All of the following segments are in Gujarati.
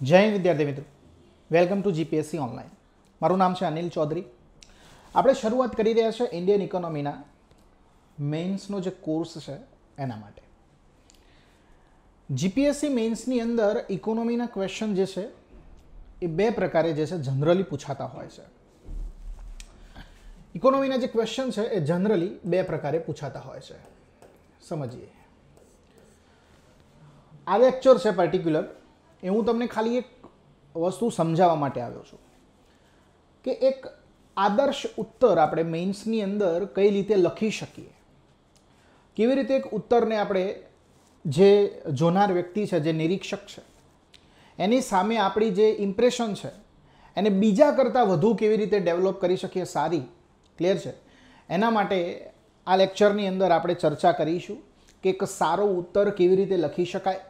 જય વિદ્યાર્થી મિત્રો વેલકમ ટુ જીપીએસસી ઓનલાઈન મારું નામ છે અનિલ ચૌધરી આપણે શરૂઆત કરી રહ્યા છે ઇન્ડિયન ઇકોનોમીના મેઇન્સનો જે કોર્સ છે એના માટે જીપીએસસી મેઇન્સની અંદર ઇકોનોમીના ક્વેશ્ચન જે છે એ બે પ્રકારે જે છે જનરલી પૂછાતા હોય છે ઇકોનોમીના જે ક્વેશ્ચન છે એ જનરલી બે પ્રકારે પૂછાતા હોય છે સમજીએ આ લેક્ચર છે પર્ટિક્યુલર એ હું તમને ખાલી એક વસ્તુ સમજાવવા માટે આવ્યો છું કે એક આદર્શ ઉત્તર આપણે મેઇન્સની અંદર કઈ રીતે લખી શકીએ કેવી રીતે એક ઉત્તરને આપણે જે જોનાર વ્યક્તિ છે જે નિરીક્ષક છે એની સામે આપણી જે ઇમ્પ્રેશન છે એને બીજા કરતાં વધુ કેવી રીતે ડેવલપ કરી શકીએ સારી ક્લિયર છે એના માટે આ લેક્ચરની અંદર આપણે ચર્ચા કરીશું કે એક સારો ઉત્તર કેવી રીતે લખી શકાય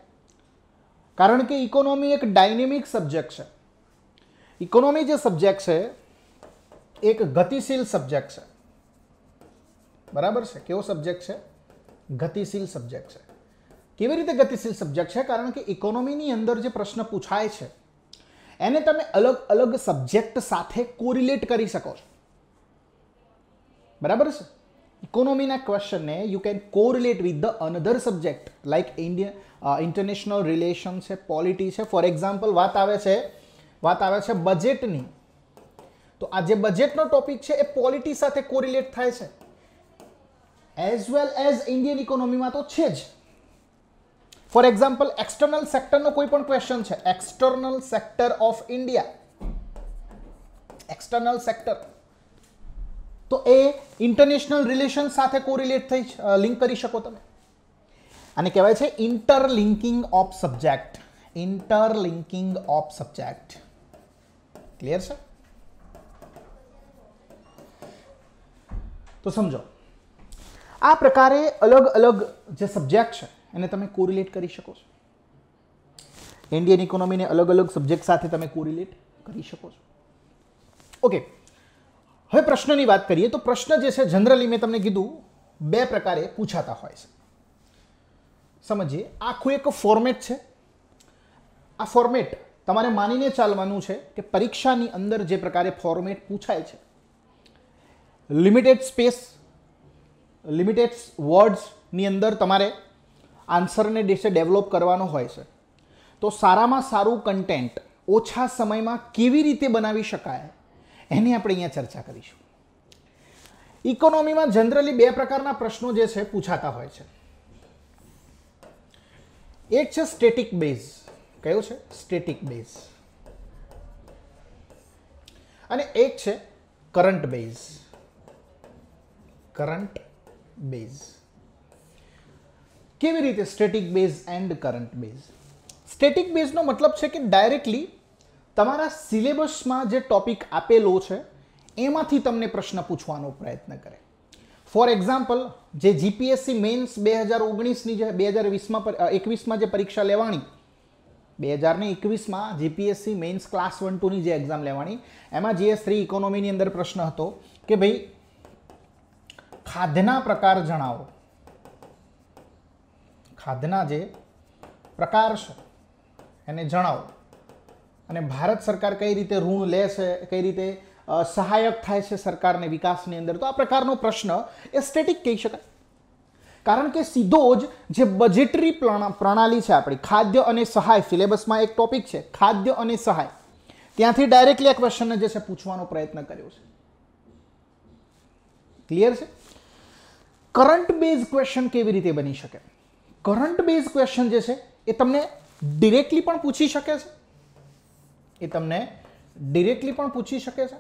કારણ કે ઇકોનોમી એક ડાયનેમિક સબ્જેક્ટ છે ઇકોનોમી જે સબ્જેક્ટ છે એક ગતિશીલ સબ્જેક્ટ છે બરાબર છે કેવો સબ્જેક્ટ છે ગતિશીલ સબ્જેક્ટ છે કેવી રીતે ગતિશીલ સબ્જેક્ટ છે કારણ કે ઇકોનોમીની અંદર જે પ્રશ્ન પૂછાય છે એને તમે અલગ અલગ સબ્જેક્ટ સાથે કોરિલેટ કરી શકો છો બરાબર છે ઇકોનોમીના ક્વેશ્ચનને you can correlate with the another subject like India international relation છે પોલિટી છે ફોર એક્ઝામ્પલ વાત આવે છે વાત આવે છે બજેટની તો આ જે બજેટનો ટોપિક છે એ પોલિટી સાથે કોરિલેટ થાય છે એઝ વેલ એઝ ઇન્ડિયન ઇકોનોમીમાં તો છે જ ફોર એક્ઝામ્પલ એક્સટર્નલ સેક્ટરનો કોઈ પણ ક્વેશ્ચન છે external sector of India external sector તો એ ઇન્ટરનેશનલ રિલેશન સાથે કોરિલેટ થઈ લિંક કરી શકો તમે અને કહેવાય છે interlinking of subject interlinking of subject clear છે તો સમજો આ પ્રકારે અલગ અલગ જે સબ્જેક્ટ છે એને તમે કોરિલેટ કરી શકો છો ઇન્ડિયન ઇકોનોમીને અલગ અલગ સબ્જેક્ટ સાથે તમે કોરિલેટ કરી શકો છો ઓકે હવે પ્રશ્નની વાત કરીએ તો પ્રશ્ન જે છે જનરલી મેં તમને કીધું બે પ્રકારે પૂછાતા હોય છે સમજીએ આખું એક ફોર્મેટ છે આ ફોર્મેટ તમારે માનીને ચાલવાનું છે કે પરીક્ષાની અંદર જે પ્રકારે ફોર્મેટ પૂછાય છે લિમિટેડ સ્પેસ લિમિટેડ વર્ડ્સની અંદર તમારે આન્સરને દેશે ડેવલપ કરવાનો હોય છે તો સારામાં સારું કન્ટેન્ટ ઓછા સમયમાં કેવી રીતે બનાવી શકાય એની આપણે અહીંયા ચર્ચા કરીશું ઇકોનોમીમાં જનરલી બે પ્રકારના પ્રશ્નો જે છે પૂછાતા હોય છે એક છે સ્ટેટિક બેઝ કયો છે સ્ટેટિક બેઝ અને એક છે કરંટ બેઝ કરંટ બેઝ કેવી રીતે static base and current base static બેઝનો મતલબ છે કે ડાયરેક્ટલી તમારા સિલેબસમાં જે ટોપિક આપેલો છે એમાંથી તમને પ્રશ્ન પૂછવાનો પ્રયત્ન કરે ફોર એક્ઝામ્પલ જે જીપીએસસી મેન્સ બે હજાર ઓગણીસની જે બે હજાર વીસમાં એકવીસમાં જે પરીક્ષા લેવાની બે હજારને એકવીસમાં જીપીએસસી મેન્સ ક્લાસ વન ટુની જે એક્ઝામ લેવાની એમાં જીએસ થ્રી ઇકોનોમીની અંદર પ્રશ્ન હતો કે ભાઈ ખાધના પ્રકાર જણાવો ખાધના જે પ્રકાર છે એને જણાવો અને ભારત સરકાર કઈ રીતે ઋણ લે છે કઈ રીતે સહાયક થાય છે સરકારને વિકાસની અંદર તો આ પ્રકારનો પ્રશ્ન એ સ્ટેટિક કહી શકાય કારણ કે સીધો જ જે બજેટરી પ્રણાલી છે આપણી ખાદ્ય અને સહાય સિલેબસમાં એક ટોપિક છે ખાદ્ય અને સહાય ત્યાંથી ડાયરેક્ટલી આ ક્વેશ્ચનને જે છે પૂછવાનો પ્રયત્ન કર્યો છે ક્લિયર છે કરંટ બેઝ ક્વેશ્ચન કેવી રીતે બની શકે કરંટ બેઝ ક્વેશ્ચન જે છે એ તમને ડિરેક્ટલી પણ પૂછી શકે છે कि तुमने डायरेक्टली पण पूछी सके छे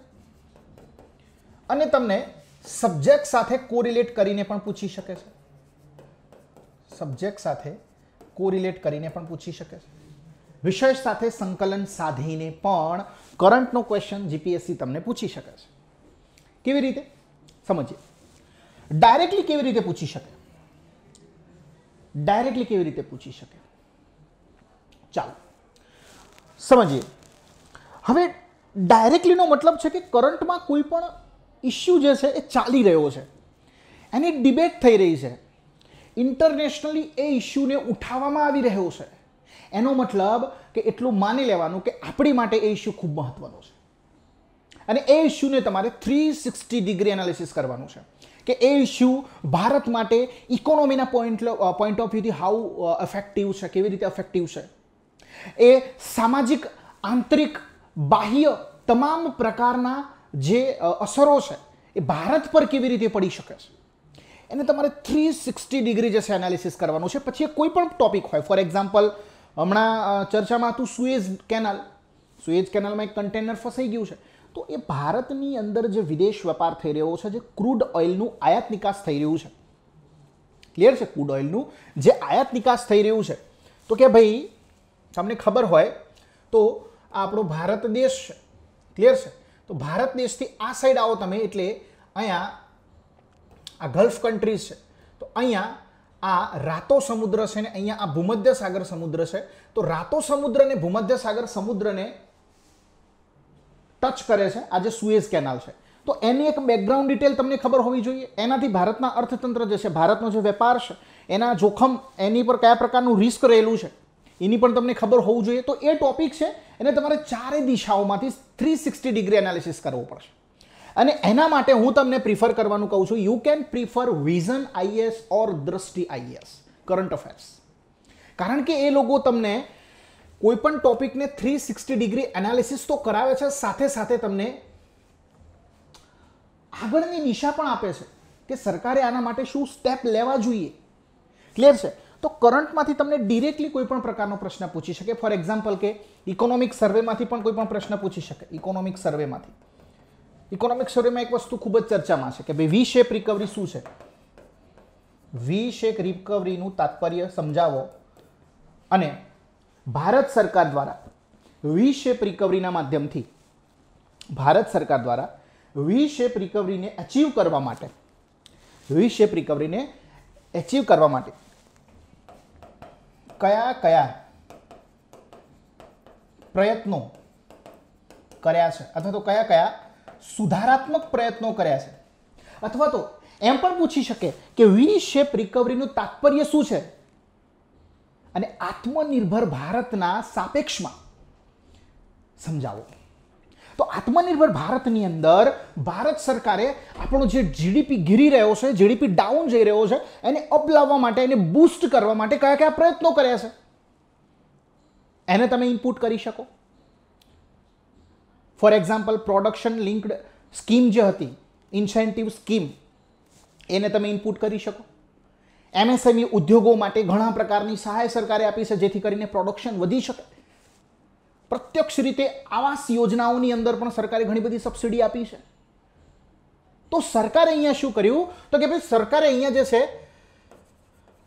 અને तुमने सब्जेक्ट સાથે કોરિલેટ કરીને પણ પૂછી શકે છે सब्जेक्ट સાથે કોરિલેટ કરીને પણ પૂછી શકે છે વિષય સાથે સંકલન સાધીને પણ કરંટનો ક્વેશ્ચન GPSC તમને પૂછી શકે છે કેવી રીતે समझिए डायरेक्टली કેવી રીતે પૂછી શકે डायरेक्टली કેવી રીતે પૂછી શકે ચાલો समझिए હવે ડાયરેક્ટલીનો મતલબ છે કે કરંટમાં કોઈ પણ ઇસ્યુ જે છે એ ચાલી રહ્યો છે એની ડિબેટ થઈ રહી છે ઇન્ટરનેશનલી એ ઇસ્યુને ઉઠાવવામાં આવી રહ્યો છે એનો મતલબ કે એટલું માની લેવાનું કે આપણી માટે એ ઇસ્યુ ખૂબ મહત્ત્વનો છે અને એ ઇસ્યુને તમારે થ્રી સિક્સટી ડિગ્રી એનાલિસિસ કરવાનું છે કે એ ઇસ્યુ ભારત માટે ઇકોનોમીના પોઈન્ટ પોઈન્ટ ઓફ વ્યૂથી હાઉ અફેક્ટિવ છે કેવી રીતે અફેક્ટિવ છે એ સામાજિક આંતરિક બાહ્ય તમામ પ્રકારના જે અસરો છે એ ભારત પર કેવી રીતે પડી શકે છે એને તમારે થ્રી સિક્સટી ડિગ્રી જે છે એનાલિસિસ કરવાનું છે પછી કોઈ પણ ટોપિક હોય ફોર એક્ઝામ્પલ હમણાં ચર્ચામાં હતું સુએઝ કેનાલ સુએઝ કેનાલમાં એક કન્ટેનર ફસાઈ ગયું છે તો એ ભારતની અંદર જે વિદેશ વેપાર થઈ રહ્યો છે જે ક્રૂડ ઓઇલનું આયાત નિકાસ થઈ રહ્યું છે ક્લિયર છે ક્રૂડ ઓઇલનું જે આયાત નિકાસ થઈ રહ્યું છે તો કે ભાઈ તમને ખબર હોય તો આપણો ભારત દેશ છે ક્લિયર છે તો ભારત દેશથી આ સાઈડ આવો તમે એટલે અહીંયા આ ગલ્ફ કન્ટ્રીઝ છે તો અહીંયા આ રાતો સમુદ્ર છે ને અહીંયા આ ભૂમધ્ય સાગર સમુદ્ર છે તો રાતો સમુદ્ર ને ભૂમધ્ય સાગર સમુદ્રને ટચ કરે છે આજે સુએઝ કેનાલ છે તો એની એક બેકગ્રાઉન્ડ ડિટેલ તમને ખબર હોવી જોઈએ એનાથી ભારતના અર્થતંત્ર જે છે ભારતનો જે વેપાર છે એના જોખમ એની પર કયા પ્રકારનું રિસ્ક રહેલું છે એની પણ તમને ખબર હોવું જોઈએ તો એ ટોપિક છે એને તમારે ચારે દિશાઓમાંથી થ્રી સિક્સટી ડિગ્રી એનાલિસિસ કરવું પડશે અને એના માટે હું તમને પ્રિફર કરવાનું કહું છું you can prefer Vision IAS or Drishti IAS current affairs કારણ કે એ લોકો તમને કોઈપણ ટોપિકને થ્રી સિક્સટી ડિગ્રી એનાલિસિસ તો કરાવે છે સાથે સાથે તમને આગળની દિશા પણ આપે છે કે સરકારે આના માટે શું સ્ટેપ લેવા જોઈએ ક્લિયર છે તો કરંટમાંથી તમને ડિરેક્ટલી કોઈ પણ પ્રકારનો પ્રશ્ન પૂછી શકે ફોર એક્ઝામ્પલ કે ઇકોનોમિક સર્વેમાંથી પણ કોઈ પણ પ્રશ્ન પૂછી શકે ઇકોનોમિક સર્વેમાંથી ઇકોનોમિક સર્વેમાં એક વસ્તુ ખૂબ જ ચર્ચામાં છે કે ભાઈ વી શેપ રિકવરી શું છે વી શેક રિકવરીનું તાત્પર્ય સમજાવો અને ભારત સરકાર દ્વારા વી શેપ રિકવરીના માધ્યમથી ભારત સરકાર દ્વારા વી શેપ રિકવરીને અચીવ કરવા માટે વી શેપ રિકવરીને એચિવ કરવા માટે કયા કયા પ્રયત્નો કર્યા છે અથવા તો કયા કયા સુધારાત્મક પ્રયત્નો કર્યા છે અથવા તો એમ પણ પૂછી શકે કે વી શેપ રિકવરીનું તાત્પર્ય શું છે અને આત્મનિર્ભર ભારતના સાપેક્ષમાં સમજાવો તો આત્મનિર્ભર ભારતની અંદર ભારત સરકારે આપણો જે જીડીપી ગીરી રહ્યો છે જીડીપી ડાઉન જઈ રહ્યો છે એને અપ લાવવા માટે એને બૂસ્ટ કરવા માટે કયા કયા પ્રયત્નો કર્યા છે એને તમે ઇનપુટ કરી શકો for example production linked scheme જે હતી ઇન્સેન્ટિવ સ્કીમ એને તમે ઇનપુટ કરી શકો એમએસએમઈ e ઉદ્યોગો માટે ઘણા પ્રકારની સહાય સરકારે આપી છે જેથી કરીને પ્રોડક્શન વધી શકે પ્રત્યક્ષ રીતે આવાસ યોજનાઓની અંદર પણ સરકારે ઘણી બધી સબસિડી આપી છે તો સરકારે અહીંયા શું કર્યું તો કે ભાઈ સરકારે અહીંયા જે છે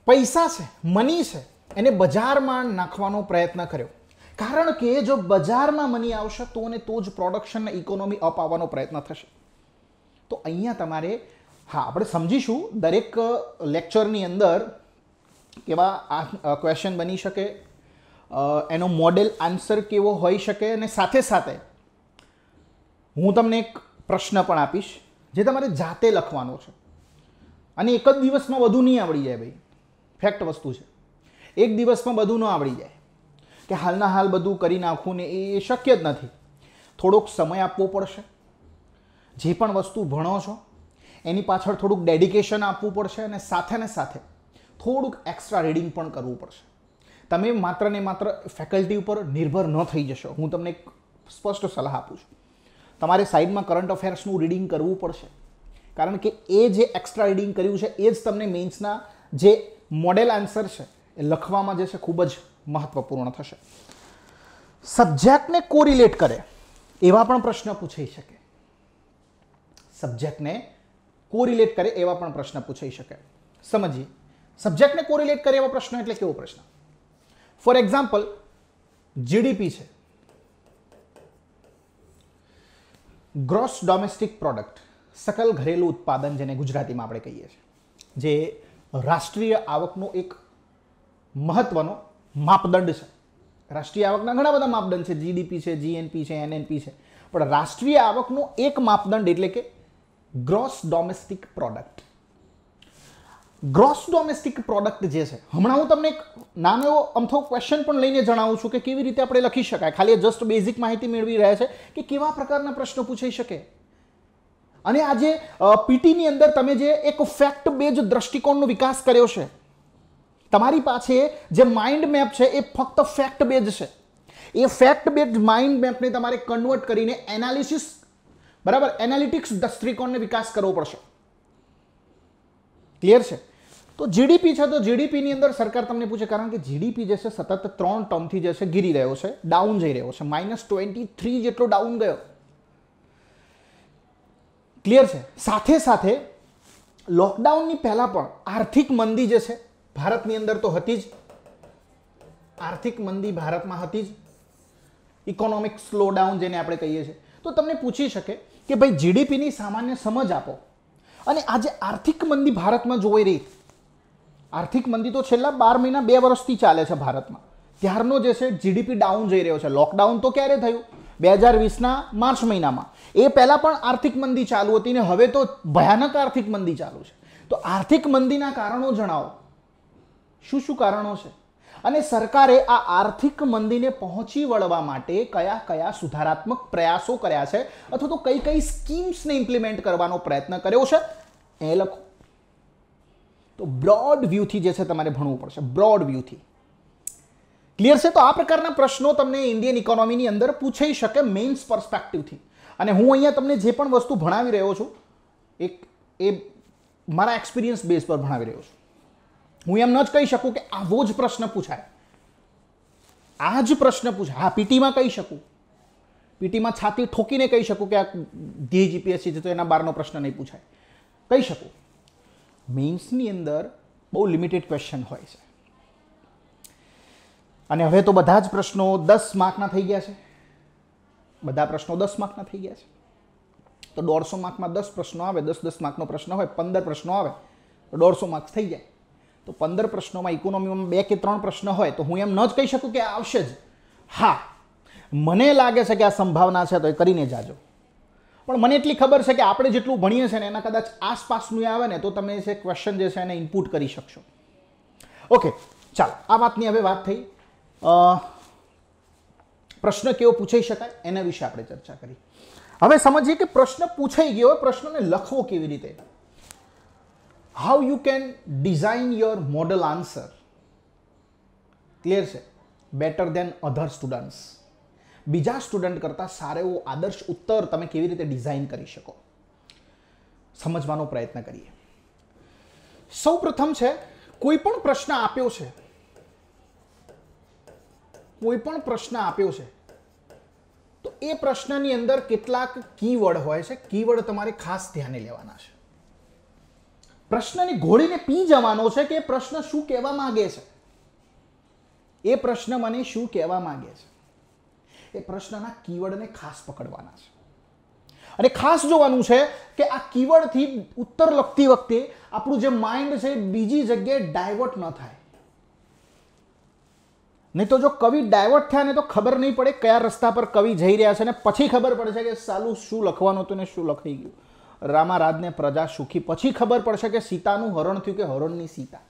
પૈસા છે મની છે એને બજારમાં નાખવાનો પ્રયત્ન કર્યો કારણ કે જો બજારમાં મની આવશે તો અને તો જ પ્રોડક્શન ઇકોનોમી અપ આવવાનો પ્રયત્ન થશે તો અહીંયા તમારે હા આપણે સમજીશું દરેક લેક્ચરની અંદર કેવા આ ક્વેશ્ચન બની શકે એનો મોડેલ આન્સર કેવો હોઈ શકે અને સાથે સાથે હું તમને એક પ્રશ્ન પણ આપીશ જે તમારે જાતે લખવાનો છે અને એક જ દિવસમાં બધું નહીં આવડી જાય ભાઈ ફેક્ટ વસ્તુ છે એક દિવસમાં બધું ન આવડી જાય કે હાલના હાલ બધું કરી નાખવું ને એ શક્ય જ નથી થોડોક સમય આપવો પડશે જે પણ વસ્તુ ભણો છો એની પાછળ થોડુંક ડેડિકેશન આપવું પડશે અને સાથે ને સાથે થોડુંક એક્સ્ટ્રા રીડિંગ પણ કરવું પડશે તમે માત્ર ને માત્ર ફેકલ્ટી ઉપર નિર્ભર ન થઈ જશો હું તમને એક સ્પષ્ટ સલાહ આપું છું તમારે સાઈડમાં કરંટ અફેર્સનું રીડિંગ કરવું પડશે કારણ કે એ જે એક્સ્ટ્રા રીડિંગ કર્યું છે એ જ તમને મેન્સના જે મોડેલ આન્સર છે એ લખવામાં જે છે ખૂબ જ મહત્વપૂર્ણ થશે સબ્જેક્ટને કોરિલેટ કરે એવા પણ પ્રશ્ન પૂછાઈ શકે સબ્જેક્ટને કોરિલેટ કરે એવા પણ પ્રશ્ન પૂછાઈ શકે સમજીએ સબ્જેક્ટને કોરિલેટ કરે એવા પ્રશ્ન એટલે કેવો પ્રશ્ન ફોર એક્ઝામ્પલ જીડીપી છે ગ્રોસ ડોમેસ્ટિક પ્રોડક્ટ સકલ ઘરેલું ઉત્પાદન જેને ગુજરાતીમાં આપણે કહીએ છીએ જે રાષ્ટ્રીય આવકનો એક મહત્વનો માપદંડ છે રાષ્ટ્રીય આવકના ઘણા બધા માપદંડ છે જીડીપી છે જીએનપી છે એનએનપી છે પણ રાષ્ટ્રીય આવકનો એક માપદંડ એટલે કે gross domestic product gross domestic product જે છે હમણાં હું તમને એક નાનો એવો અમથો ક્વેશ્ચન પણ લઈને જણાવું છું કે કેવી રીતે આપણે લખી શકાય ખાલી જસ્ટ બેઝિક માહિતી મેળવી રહ્યા છે કે કેવા પ્રકારના પ્રશ્નો પૂછાઈ શકે અને આજે પીટીની અંદર તમે જે એક ફેક્ટ બેઝ દ્રષ્ટિકોણનો વિકાસ કર્યો છે તમારી પાસે જે માઇન્ડ મેપ છે એ ફક્ત ફેક્ટ બેઝ છે એ ફેક્ટ બેઝ માઇન્ડ મેપને તમારે કન્વર્ટ કરીને એનાલિસિસ બરાબર એનાલિટિક્સ દ્રષ્ટિકોણને વિકાસ કરવો પડશે ક્લિયર છે તો જીડીપી છે તો જીડીપીની અંદર સરકાર તમને પૂછે કારણ કે જીડીપી જે છે સતત ત્રણ ટર્મથી જે છે ગીરી રહ્યો છે ડાઉન જઈ રહ્યો છે માઇનસ ટ્વેન્ટી થ્રી જેટલો ડાઉન ગયો ક્લિયર છે સાથે સાથે લોકડાઉનની પહેલાં પણ આર્થિક મંદી જે છે ભારતની અંદર તો હતી જ આર્થિક મંદી ભારતમાં હતી જ ઇકોનોમિક સ્લોડાઉન જેને આપણે કહીએ છીએ તો તમને પૂછી શકે કે ભાઈ જીડીપીની સામાન્ય સમજ આપો અને આજે આર્થિક મંદી ભારતમાં જોઈ રહી આર્થિક મંદી તો છેલ્લા બાર મહિના બે વર્ષથી ચાલે છે ભારતમાં ત્યારનો જે છે જીડીપી ડાઉન જઈ રહ્યો છે લોકડાઉન તો ક્યારે થયું બે હજાર વીસના માર્ચ મહિનામાં એ પહેલાં પણ આર્થિક મંદી ચાલુ હતી ને હવે તો ભયાનક આર્થિક મંદી ચાલુ છે તો આર્થિક મંદીના કારણો જણાવો શું શું કારણો છે અને સરકારે આ આર્થિક મંદીને પહોંચી વળવા માટે કયા કયા સુધારાત્મક પ્રયાસો કર્યા છે અથવા તો કઈ કઈ સ્કીમ્સને ઇમ્પ્લિમેન્ટ કરવાનો પ્રયત્ન કર્યો છે એ લખો તો બ્રોડ વ્યૂથી જે છે તમારે ભણવું પડશે બ્રોડ વ્યૂથી ક્લિયર છે તો આ પ્રકારના પ્રશ્નો તમને ઇન્ડિયન ઇકોનોમીની અંદર પૂછાઈ શકે મેઇન્સ પર્સપેક્ટિવથી અને હું અહીંયા તમને જે પણ વસ્તુ ભણાવી રહ્યો છું એક એ મારા એક્સપિરિયન્સ બેઝ પર ભણાવી રહ્યો છું હું એમ ન જ કહી શકું કે આવો જ પ્રશ્ન પૂછાય આ જ પ્રશ્ન પૂછાય હા પીટીમાં કહી શકું પીટીમાં છાતી ઠોકીને કહી શકું કે આ ધ્યેય જીપીએસસી છે તો એના બારનો પ્રશ્ન નહીં પૂછાય કહી શકું મેઇન્સની અંદર બહુ લિમિટેડ ક્વેશ્ચન હોય છે અને હવે તો બધા જ પ્રશ્નો દસ માર્કના થઈ ગયા છે બધા પ્રશ્નો દસ માર્કના થઈ ગયા છે તો દોઢસો માર્કમાં દસ પ્રશ્નો આવે દસ દસ માર્કનો પ્રશ્ન હોય પંદર પ્રશ્નો આવે તો દોઢસો માર્ક્સ થઈ જાય તો પંદર પ્રશ્નોમાં ઇકોનોમીમાં બે કે ત્રણ પ્રશ્ન હોય તો હું એમ ન જ કહી શકું કે આવશે જ હા મને લાગે છે કે આ સંભાવના છે તો એ કરીને જાજો પણ મને એટલી ખબર છે કે આપણે જેટલું ભણીએ છીએ ને એના કદાચ આસપાસનું આવે ને તો તમે જે ક્વેશ્ચન જે છે એને ઇનપુટ કરી શકશો ઓકે ચાલો આ વાતની હવે વાત થઈ પ્રશ્ન કેવો પૂછાઈ શકાય એના વિશે આપણે ચર્ચા કરી હવે સમજીએ કે પ્રશ્ન પૂછાઈ ગયો પ્રશ્નને લખવો કેવી રીતે how you can design your model answer clear છે બેટર દેન અધર સ્ટુડન્ટ્સ બીજા સ્ટુડન્ટ કરતાં સારો એવો આદર્શ ઉત્તર તમે કેવી રીતે ડિઝાઇન કરી શકો સમજવાનો પ્રયત્ન કરીએ સૌ પ્રથમ છે કોઈ પણ પ્રશ્ન આપ્યો છે કોઈ પણ પ્રશ્ન આપ્યો છે તો એ પ્રશ્નની અંદર કેટલાક કીવર્ડ હોય છે કીવર્ડ તમારે ખાસ ધ્યાને લેવાના છે પ્રશ્નની ઘોડીને પી જવાનો છે કે પ્રશ્ન શું કહેવા માંગે છે એ પ્રશ્ન મને શું કહેવા માંગે છે એ પ્રશ્નના કીવર્ડને ખાસ પકડવાના છે અને ખાસ જોવાનું છે કે આ કીવર્ડથી ઉત્તર લખતી વખતે આપણું જે માઇન્ડ છે બીજી જગ્યાએ ડાયવર્ટ ન થાય નહીં તો જો કવિ ડાયવર્ટ થયા ને તો ખબર નહીં પડે કયા રસ્તા પર કવિ જઈ રહ્યા છે ને પછી ખબર પડશે કે સાલું શું લખવાનું હતું ને શું લખાઈ ગયું રામારાજને પ્રજા સુખી પછી ખબર પડશે કે સીતાનું હરણ થયું કે હરણની સીતા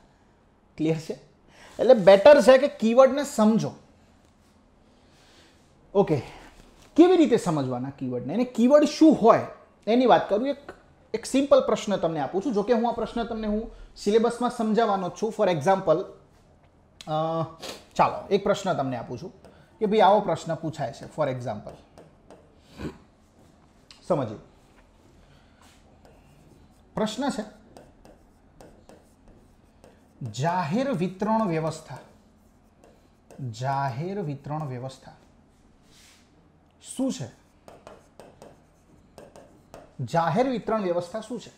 ક્લિયર છે એટલે બેટર છે કે કીવર્ડને સમજો ઓકે કેવી રીતે સમજવાના કીવર્ડને અને કીવર્ડ શું હોય એની વાત કરું એક એક સિમ્પલ પ્રશ્ન તમને આપું છું જોકે હું આ પ્રશ્ન તમને હું સિલેબસમાં સમજાવવાનો છું ફોર એક્ઝામ્પલ ચાલો એક પ્રશ્ન તમને આપું છું કે ભાઈ આવો પ્રશ્ન પૂછાય છે ફોર એક્ઝામ્પલ સમજીએ પ્રશ્ન છે જાહેર વિતરણ વ્યવસ્થા જાહેર વિતરણ વ્યવસ્થા શું છે જાહેર વિતરણ વ્યવસ્થા શું છે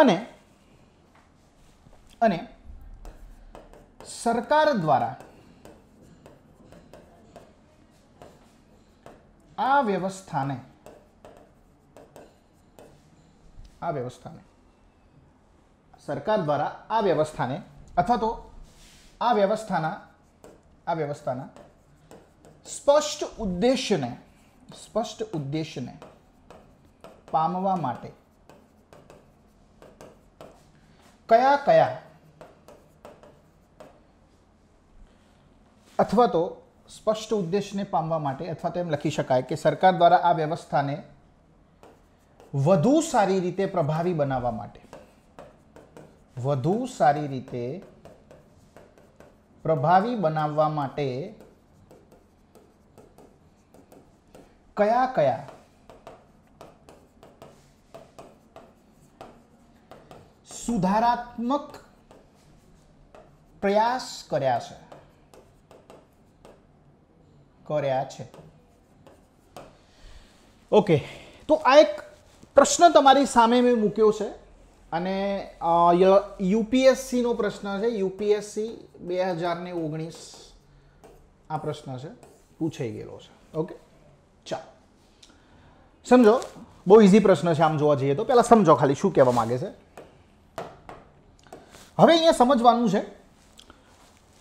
અને અને સરકાર દ્વારા આ વ્યવસ્થાને આ વ્યવસ્થાને સરકાર દ્વારા આ વ્યવસ્થાને અથવા તો આ વ્યવસ્થાના આ વ્યવસ્થાના સ્પષ્ટ ઉદ્દેશ્યને સ્પષ્ટ ઉદ્દેશ્યને પામવા માટે કયા કયા અથવા તો સ્પષ્ટ ઉદ્દેશને પામવા માટે અથવા તો એમ લખી શકાય કે સરકાર દ્વારા આ વ્યવસ્થાને વધુ સારી રીતે પ્રભાવી બનાવવા માટે વધુ સારી રીતે પ્રભાવી બનાવવા માટે કયા કયા સુધારાત્મક પ્રયાસ કર્યા છે કર્યા છે ઓકે તો આ એક પ્રશ્ન તમારી સામે મેં મૂક્યો છે અને યુપીએસસીનો પ્રશ્ન છે યુપીએસસી બે હજાર ઓગણીસ આ પ્રશ્ન છે પૂછાઈ ગયેલો છે ઓકે ચાલો સમજો બહુ ઇઝી પ્રશ્ન છે આમ જોવા જઈએ તો પહેલાં સમજો ખાલી શું કહેવા માગે છે હવે અહીંયા સમજવાનું છે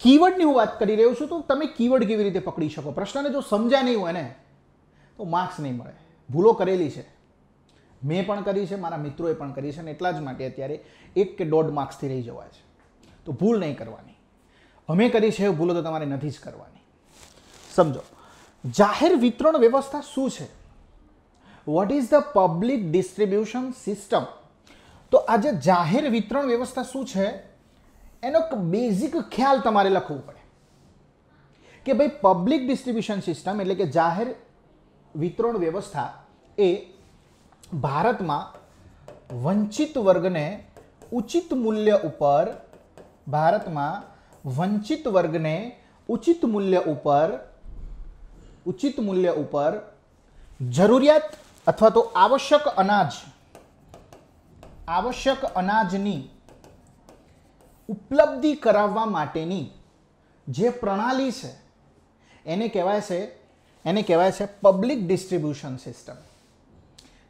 કીવર્ડની હું વાત કરી રહ્યો છું તો તમે કીવર્ડ કેવી રીતે પકડી શકો પ્રશ્નને જો સમજ્યા નહીં હોય ને તો માર્ક્સ નહીં મળે ભૂલો કરેલી છે મેં પણ કરી છે મારા મિત્રોએ પણ કરી છે અને એટલા જ માટે અત્યારે એક કે દોઢ માર્ક્સથી રહી જવાય છે તો ભૂલ નહીં કરવાની અમે કરી છે ભૂલો તો તમારે નથી જ કરવાની સમજો જાહેર વિતરણ વ્યવસ્થા શું છે what is the public distribution system તો આજે જાહેર વિતરણ વ્યવસ્થા શું છે એનો બેઝિક ખ્યાલ તમારે લખવો પડે કે ભાઈ પબ્લિક ડિસ્ટ્રીબ્યુશન સિસ્ટમ એટલે કે જાહેર વિતરણ વ્યવસ્થા એ ભારતમાં વંચિત વર્ગને ઉચિત મૂલ્ય ઉપર ભારતમાં વંચિત વર્ગને ઉચિત મૂલ્ય ઉપર ઉચિત મૂલ્ય ઉપર જરૂરિયાત અથવા તો આવશ્યક અનાજ આવશ્યક અનાજની ઉપલબ્ધિ કરાવવા માટેની જે પ્રણાલી છે એને કહેવાય છે એને કહેવાય છે પબ્લિક ડિસ્ટ્રીબ્યુશન સિસ્ટમ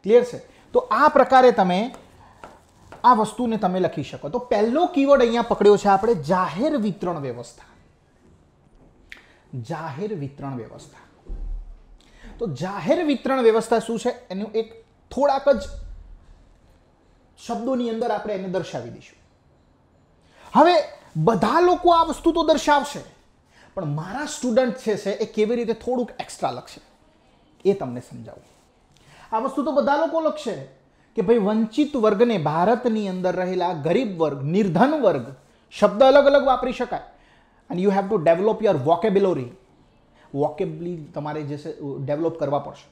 ક્લિયર છે તો આ પ્રકારે તમે આ વસ્તુને તમે લખી શકો તો પહેલો કીવર્ડ અહીંયા પકડ્યો છે આપણે જાહેર વિતરણ વ્યવસ્થા જાહેર વિતરણ વ્યવસ્થા તો જાહેર વિતરણ વ્યવસ્થા શું છે એનું એક થોડાક જ શબ્દોની અંદર આપણે એને દર્શાવી દઈશું હવે બધા લોકો આ વસ્તુ તો દર્શાવશે પણ મારા સ્ટુડન્ટ છે એ કેવી રીતે થોડુંક એક્સ્ટ્રા લખશે એ તમને સમજાવું આ વસ્તુ તો બધા લોકો લખશે કે ભાઈ વંચિત વર્ગને ભારતની અંદર રહેલા ગરીબ વર્ગ નિર્ધન વર્ગ શબ્દ અલગ અલગ વાપરી શકાય and you have to develop your vocabulary vocabulary તમારે જે છે ડેવલપ કરવા પડશે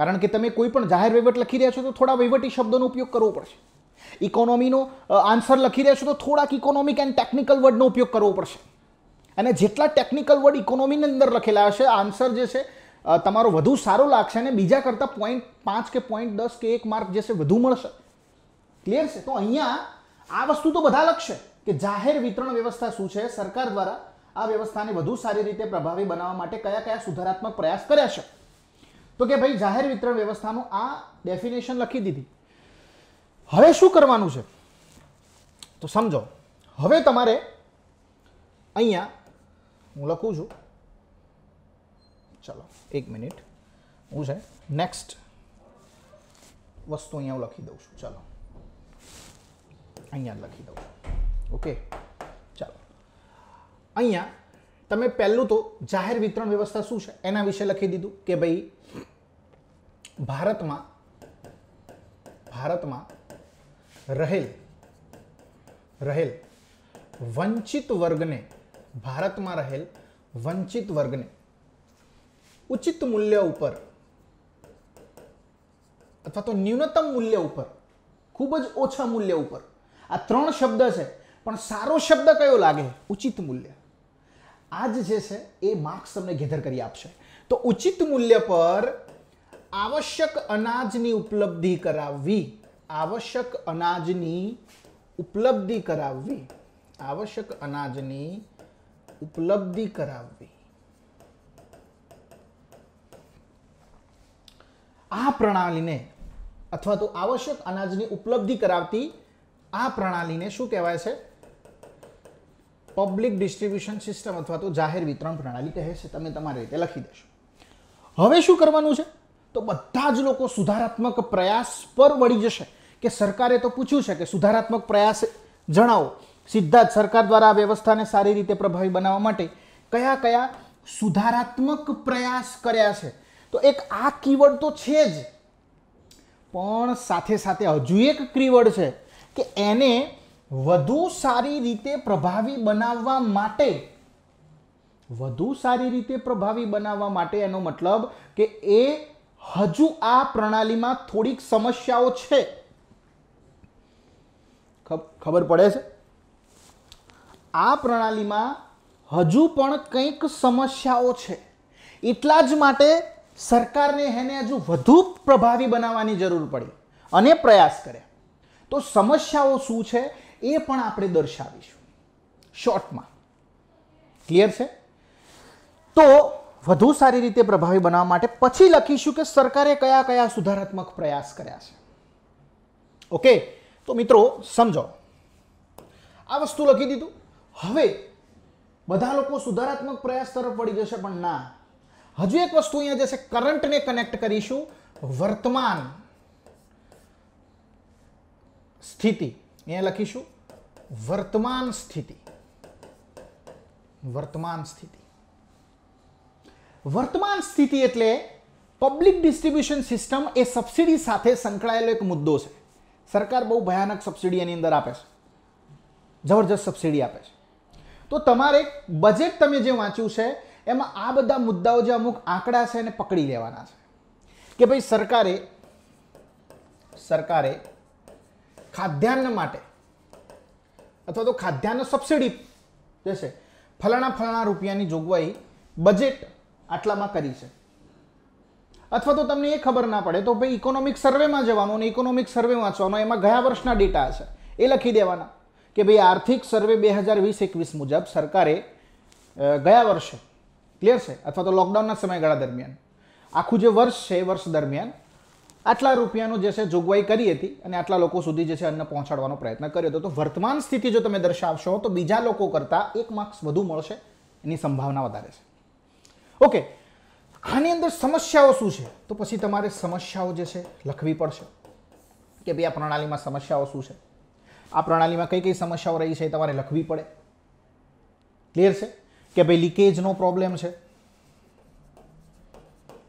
કારણ કે તમે કોઈ પણ જાહેર વહીવટ લખી રહ્યા છો તો થોડા વહીવટી શબ્દોનો ઉપયોગ કરવો પડશે ઇકોનોમીનો આન્સર લખી રહ્યા છો તો થોડાક ઇકોનોમિક એન્ડ ટેકનિકલ વર્ડનો ઉપયોગ કરવો પડશે અને જેટલા ટેકનિકલ વર્ડ ઇકોનોમીની અંદર લખેલા હશે આન્સર જે છે તમારો વધુ સારો લાગશે અને બીજા કરતાં પોઈન્ટ પાંચ કે પોઈન્ટ દસ કે એક માર્ક જે છે વધુ મળશે ક્લિયર છે તો અહીંયા આ વસ્તુ તો બધા લખશે કે જાહેર વિતરણ વ્યવસ્થા શું છે સરકાર દ્વારા આ વ્યવસ્થાને વધુ સારી રીતે પ્રભાવી બનાવવા માટે કયા કયા સુધારાત્મક પ્રયાસ કર્યા છે તો કે ભાઈ જાહેર વિતરણ વ્યવસ્થાનું આ ડેફિનેશન લખી દીધી હવે શું કરવાનું છે તો સમજો હવે તમારે અહીંયા હું લખું છું ચલો એક મિનિટ હું છે નેક્સ્ટ વસ્તુ અહીંયા હું લખી દઉં છું ચલો અહીંયા લખી દઉં છું ઓકે અહીંયા તમે પહેલું તો જાહેર વિતરણ વ્યવસ્થા શું છે એના વિશે લખી દીધું કે ભાઈ ભારતમાં ભારતમાં રહેલ રહેલ વંચિત વર્ગને ભારતમાં રહેલ વંચિત વર્ગને ઉચિત મૂલ્ય ઉપર અથવા તો ન્યૂનતમ મૂલ્ય ઉપર ખૂબ જ ઓછા મૂલ્ય ઉપર આ ત્રણ શબ્દ છે પણ સારો શબ્દ કયો લાગે ઉચિત મૂલ્ય આજ જે છે એ માર્ક્સ તમને ગેધર કરી આપશે તો ઉચિત મૂલ્ય પર આવશ્યક અનાજની ઉપલબ્ધિ કરાવવી આવશ્યક અનાજની ઉપલબ્ધિ કરાવવી આવશ્યક અનાજની ઉપલબ્ધિ કરાવવી આ પ્રણાલીને અથવા તો આવશ્યક અનાજની ઉપલબ્ધિ કરાવતી આ પ્રણાલીને શું કહેવાય છે પબ્લિક ડિસ્ટ્રીબ્યુશન સિસ્ટમ અથવા તો જાહેર વિતરણ પ્રણાલી કહે છે તમે તમારી રીતે લખી દેશો હવે શું કરવાનું છે તો બધા જ લોકો સુધારાત્મક પ્રયાસ પર વળી જશે કે સરકારે તો પૂછ્યું છે કે સુધારાત્મક પ્રયાસ જણાવો સીધા જ સરકાર દ્વારા આ વ્યવસ્થાને સારી રીતે પ્રભાવી બનાવવા માટે કયા કયા સુધારાત્મક પ્રયાસ કર્યા છે તો એક આ કીવર્ડ તો છે જ પણ સાથે સાથે હજુ એક કીવર્ડ છે કે એને વધુ સારી રીતે પ્રભાવી બનાવવા માટે વધુ સારી રીતે પ્રભાવી બનાવવા માટે એનો મતલબ કે એ હજુ આ પ્રણાલીમાં થોડીક સમસ્યાઓ છે ખબર પડે છે આ પ્રણાલીમાં હજુ પણ કંઈક સમસ્યાઓ છે એટલા જ માટે સરકારને એને હજુ વધુ પ્રભાવી બનાવવાની જરૂર પડી અને પ્રયાસ કરે તો સમસ્યાઓ શું છે એ પણ આપણે દર્શાવીશું શોર્ટમાં ક્લિયર છે તો વધુ સારી રીતે પ્રભાવી બનાવવા માટે પછી લખીશું કે સરકારે કયા કયા સુધારાત્મક પ્રયાસ કર્યા છે ઓકે તો મિત્રો સમજો આ વસ્તુ લખી દીધું હવે બધા લોકો સુધારાત્મક પ્રયાસ તરફ વળી જશે પણ ના હજુ એક વસ્તુ અહીંયા જશે કરંટને કનેક્ટ કરીશું વર્તમાન સ્થિતિ અહીંયા લખીશું વર્તમાન સ્થિતિ વર્તમાન સ્થિતિ વર્તમાન સ્થિતિ એટલે પબ્લિક ડિસ્ટ્રીબ્યુશન સિસ્ટમ એ સબસિડી સાથે સંકળાયેલો એક મુદ્દો છે સરકાર બહુ ભયાનક સબસિડી એની અંદર આપે છે જબરજસ્ત સબસિડી આપે છે તો તમારે બજેટ તમે જે વાંચ્યું છે એમાં આ બધા મુદ્દાઓ જે અમુક આંકડા છે એને પકડી લેવાના છે કે ભાઈ સરકારે સરકારે ખાદ્યાન્ન માટે અથવા તો ખાદ્યાન્ન સબસિડી જશે ફલાણા ફલાણા રૂપિયાની જોગવાઈ બજેટ આટલામાં કરી છે અથવા તો તમને એ ખબર ના પડે તો ભાઈ ઇકોનોમિક સર્વેમાં જવાનું અને ઇકોનોમિક સર્વે વાંચવાનો એમાં ગયા વર્ષના ડેટા છે એ લખી દેવાના કે ભાઈ આર્થિક સર્વે બે હજાર વીસ એકવીસ મુજબ સરકારે ગયા વર્ષે ક્લિયર છે અથવા તો લોકડાઉનના સમયગાળા દરમિયાન આખું જે વર્ષ છે એ વર્ષ દરમિયાન આટલા રૂપિયાનું જે છે જોગવાઈ કરી હતી અને આટલા લોકો સુધી જે છે અન્ન પહોંચાડવાનો પ્રયત્ન કર્યો હતો તો વર્તમાન સ્થિતિ જો તમે દર્શાવશો તો બીજા લોકો કરતાં એક માર્ક્સ વધુ મળશે એની સંભાવના વધારે છે ઓકે આની અંદર સમસ્યાઓ શું છે તો પછી તમારે સમસ્યાઓ જે છે લખવી પડશે કે ભાઈ આ પ્રણાલીમાં સમસ્યાઓ શું છે આ પ્રણાલીમાં કઈ કઈ સમસ્યાઓ રહી છે એ તમારે લખવી પડે ક્લિયર છે કે ભાઈ લીકેજનો પ્રોબ્લેમ છે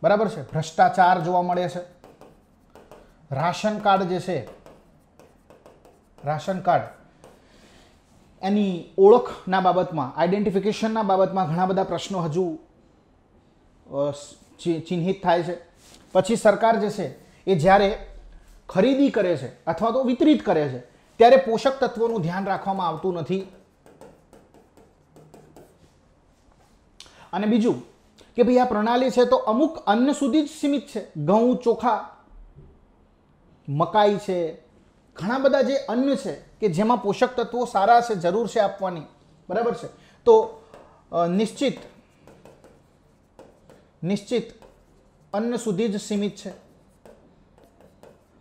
બરાબર છે ભ્રષ્ટાચાર જોવા મળે છે રાશન કાર્ડ જે છે રાશન કાર્ડ એની ઓળખના બાબતમાં આઈડેન્ટિફિકેશનના બાબતમાં ઘણા બધા પ્રશ્નો હજુ ચિહ્નિત થાય છે પછી સરકાર જે છે એ જ્યારે ખરીદી કરે છે અથવા તો વિતરિત કરે છે ત્યારે પોષક તત્વોનું ધ્યાન રાખવામાં આવતું નથી અને બીજું કે ભાઈ આ પ્રણાલી છે તો અમુક અન્ન સુધી જ સીમિત છે ઘઉં ચોખા મકાઈ છે ઘણા બધા જે અન્ન છે કે જેમાં પોષક તત્વો સારા છે જરૂર છે આપવાની બરાબર છે તો નિશ્ચિત નિશ્ચિત અન્ન સુધી જ સીમિત છે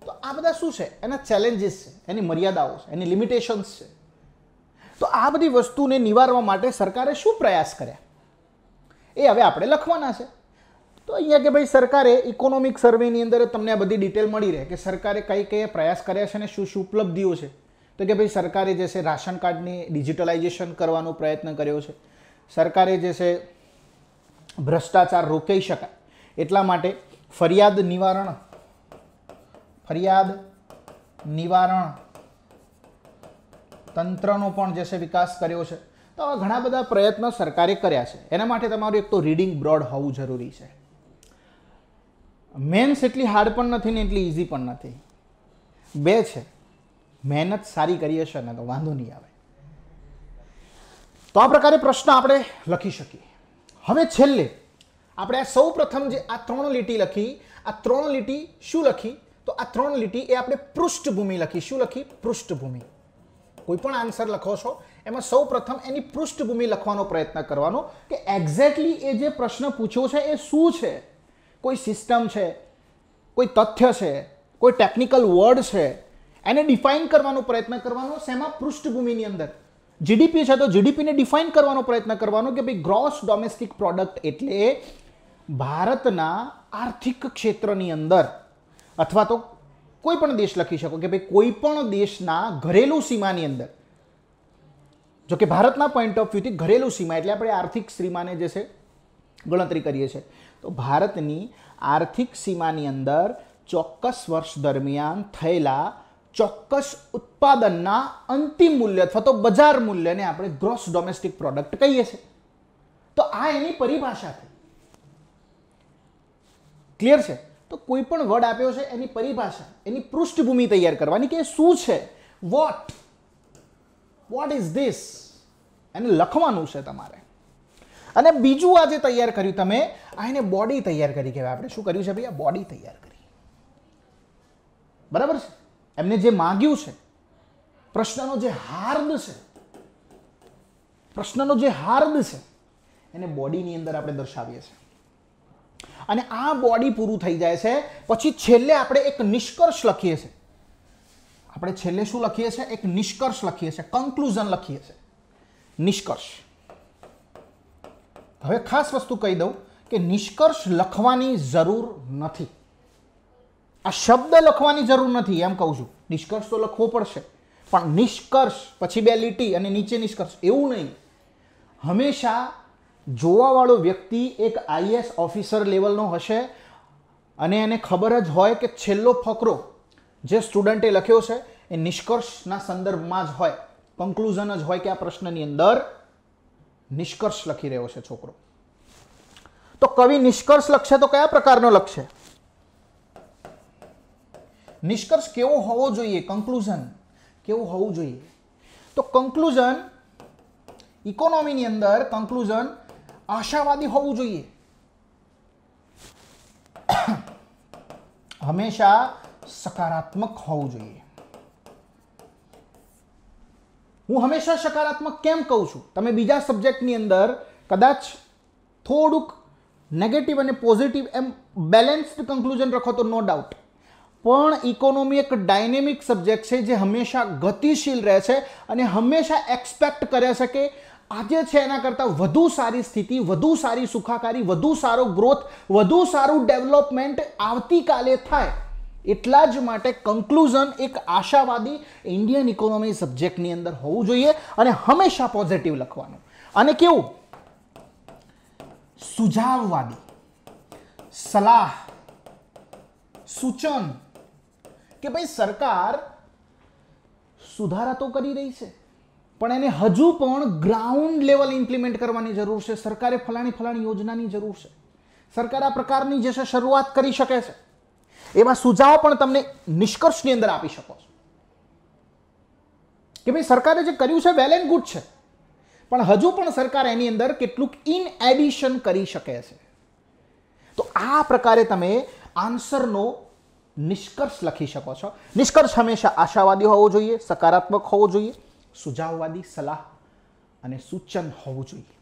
તો આ બધા શું છે એના ચેલેન્જીસ છે એની મર્યાદાઓ છે એની લિમિટેશન્સ છે તો આ બધી વસ્તુને નિવારવા માટે સરકારે શું પ્રયાસ કર્યા એ હવે આપણે લખવાના છે તો અહીંયા કે ભાઈ સરકારે ઇકોનોમિક સર્વેની અંદર તમને આ બધી ડિટેલ મળી રહે કે સરકારે કઈ કઈ પ્રયાસ કર્યા છે અને શું શું ઉપલબ્ધિઓ છે તો કે ભાઈ સરકારે જે છે રાશન કાર્ડની ડિજિટલાઇઝેશન કરવાનો પ્રયત્ન કર્યો છે સરકારે જે છે ભ્રષ્ટાચાર રોકાઈ શકાય એટલા માટે ફરિયાદ નિવારણ ફરિયાદ નિવારણ તંત્રનો પણ જે છે વિકાસ કર્યો છે તો આવા ઘણા બધા પ્રયત્નો સરકારે કર્યા છે એના માટે તમારું એક તો રીડિંગ બ્રોડ હોવું જરૂરી છે મેન્સ એટલી હાર્ડ પણ નથી ને એટલી ઇઝી પણ નથી બે છે મહેનત સારી કરી હશે ને તો વાંધો નહીં આવે તો આ પ્રકારે પ્રશ્ન આપણે લખી શકીએ હવે છેલ્લે આપણે આ સૌ પ્રથમ જે આ ત્રણ લીટી લખી આ ત્રણ લીટી શું લખી તો આ ત્રણ લીટી એ આપણે પૃષ્ઠભૂમિ લખી શું લખી પૃષ્ઠભૂમિ કોઈ પણ આન્સર લખો છો એમાં સૌ પ્રથમ એની પૃષ્ઠભૂમિ લખવાનો પ્રયત્ન કરવાનો કે એક્ઝેક્ટલી એ જે પ્રશ્ન પૂછ્યો છે એ શું છે કોઈ સિસ્ટમ છે કોઈ તથ્ય છે કોઈ ટેકનિકલ વર્ડ છે એને ડિફાઇન કરવાનો પ્રયત્ન કરવાનો શેમાં પૃષ્ઠભૂમિની અંદર જીડીપી છે તો જીડીપીને ડિફાઇન કરવાનો પ્રયત્ન કરવાનો કે ભાઈ ગ્રોસ ડોમેસ્ટિક પ્રોડક્ટ એટલે ભારતના આર્થિક ક્ષેત્રની અંદર અથવા તો કોઈ પણ દેશ લખી શકો કે ભાઈ કોઈ પણ દેશના ઘરેલું સીમાની અંદર જો કે ભારતના પોઈન્ટ ઓફ વ્યૂથી ઘરેલું સીમા એટલે આપણે આર્થિક સીમાને જે છે ગણતરી કરીએ છીએ તો ભારતની આર્થિક સીમાની અંદર ચોક્કસ વર્ષ દરમિયાન થયેલા ચોક્કસ ઉત્પાદનના અંતિમ મૂલ્ય અથવા તો બજાર મૂલ્યને આપણે ગ્રોસ ડોમેસ્ટિક પ્રોડક્ટ કહીએ છીએ તો આ એની પરિભાષા છે ક્લિયર છે તો કોઈ પણ વર્ડ આપ્યો છે એની પરિભાષા એની પૃષ્ઠભૂમિ તૈયાર કરવાની કે શું છે વોટ વોટ ઇઝ ધીસ એને લખવાનું છે તમારે અને બીજું આજે તૈયાર કર્યું તમે આ એને બોડી તૈયાર કરી કહેવાય આપણે શું કર્યું છે ભાઈ આ બોડી તૈયાર કરી બરાબર છે એમને જે માગ્યું છે પ્રશ્નનો જે હાર્દ છે પ્રશ્નનો જે હાર્દ છે એને બોડીની અંદર આપણે દર્શાવીએ છીએ અને આ બોડી પૂરું થઈ જાય છે પછી છેલ્લે આપણે એક નિષ્કર્ષ લખીએ છીએ આપણે છેલ્લે શું લખીએ છીએ એક નિષ્કર્ષ લખીએ છીએ કન્ક્લુઝન લખીએ છીએ નિષ્કર્ષ હવે ખાસ વસ્તુ કહી દઉં કે નિષ્કર્ષ લખવાની જરૂર નથી આ શબ્દ લખવાની જરૂર નથી એમ કહું છું નિષ્કર્ષ તો લખવો પડશે પણ નિષ્કર્ષ પછી બે લીટી અને નીચે નિષ્કર્ષ એવું નહીં હંમેશા જોવાવાળો વ્યક્તિ એક આઈએસ ઓફિસર લેવલનો હશે અને એને ખબર જ હોય કે છેલ્લો ફકરો જે સ્ટુડન્ટે લખ્યો છે એ નિષ્કર્ષના સંદર્ભમાં જ હોય કન્ક્લુઝન જ હોય કે આ પ્રશ્નની અંદર નિષ્કર્ષ લખી રહ્યો છે છોકરો તો કવિ નિષ્કર્ષ લખશે તો કયા પ્રકારનો લખશે નિષ્કર્ષ કેવો હોવો જોઈએ કન્ક્લુઝન કેવું હોવું જોઈએ તો કન્ક્લુઝન ઇકોનોમીની અંદર કન્ક્લુઝન આશાવાદી હોવું જોઈએ હંમેશા સકારાત્મક હોવું જોઈએ હું હંમેશા સકારાત્મક કેમ કહું છું તમે બીજા સબ્જેક્ટની અંદર કદાચ થોડુંક નેગેટિવ અને પોઝિટિવ એમ બેલેન્સ્ડ કન્ક્લુઝન રખો તો નો ડાઉટ પણ ઇકોનોમી એક ડાયનેમિક સબ્જેક્ટ છે જે હંમેશા ગતિશીલ રહે છે અને હંમેશા એક્સપેક્ટ કરે છે કે આજે છે એના કરતાં વધુ સારી સ્થિતિ વધુ સારી સુખાકારી વધુ સારો ગ્રોથ વધુ સારું ડેવલપમેન્ટ આવતીકાલે થાય એટલા જ માટે કન્ક્લુઝન એક આશાવાદી ઇન્ડિયન ઇકોનોમી સબ્જેક્ટની અંદર હોવું જોઈએ અને હંમેશા પોઝિટિવ લખવાનું અને કેવું સુજાવવાદી સલાહ સૂચન કે ભાઈ સરકાર સુધારા તો કરી રહી છે પણ એને હજુ પણ ગ્રાઉન્ડ લેવલ ઇમ્પ્લિમેન્ટ કરવાની જરૂર છે સરકારે ફલાણી ફલાણી યોજનાની જરૂર છે સરકાર આ પ્રકારની જે છે શરૂઆત કરી શકે છે એવા સુઝાવ પણ તમને નિષ્કર્ષની અંદર આપી શકો છો કે ભાઈ સરકારે જે કર્યું છે વેલ એન્ડ ગુડ છે પણ હજુ પણ સરકાર એની અંદર કેટલુંક ઇન એડિશન કરી શકે છે તો આ પ્રકારે તમે આન્સરનો નિષ્કર્ષ લખી શકો છો નિષ્કર્ષ હંમેશા આશાવાદી હોવો જોઈએ સકારાત્મક હોવો જોઈએ સુઝાવવાદી સલાહ અને સૂચન હોવું જોઈએ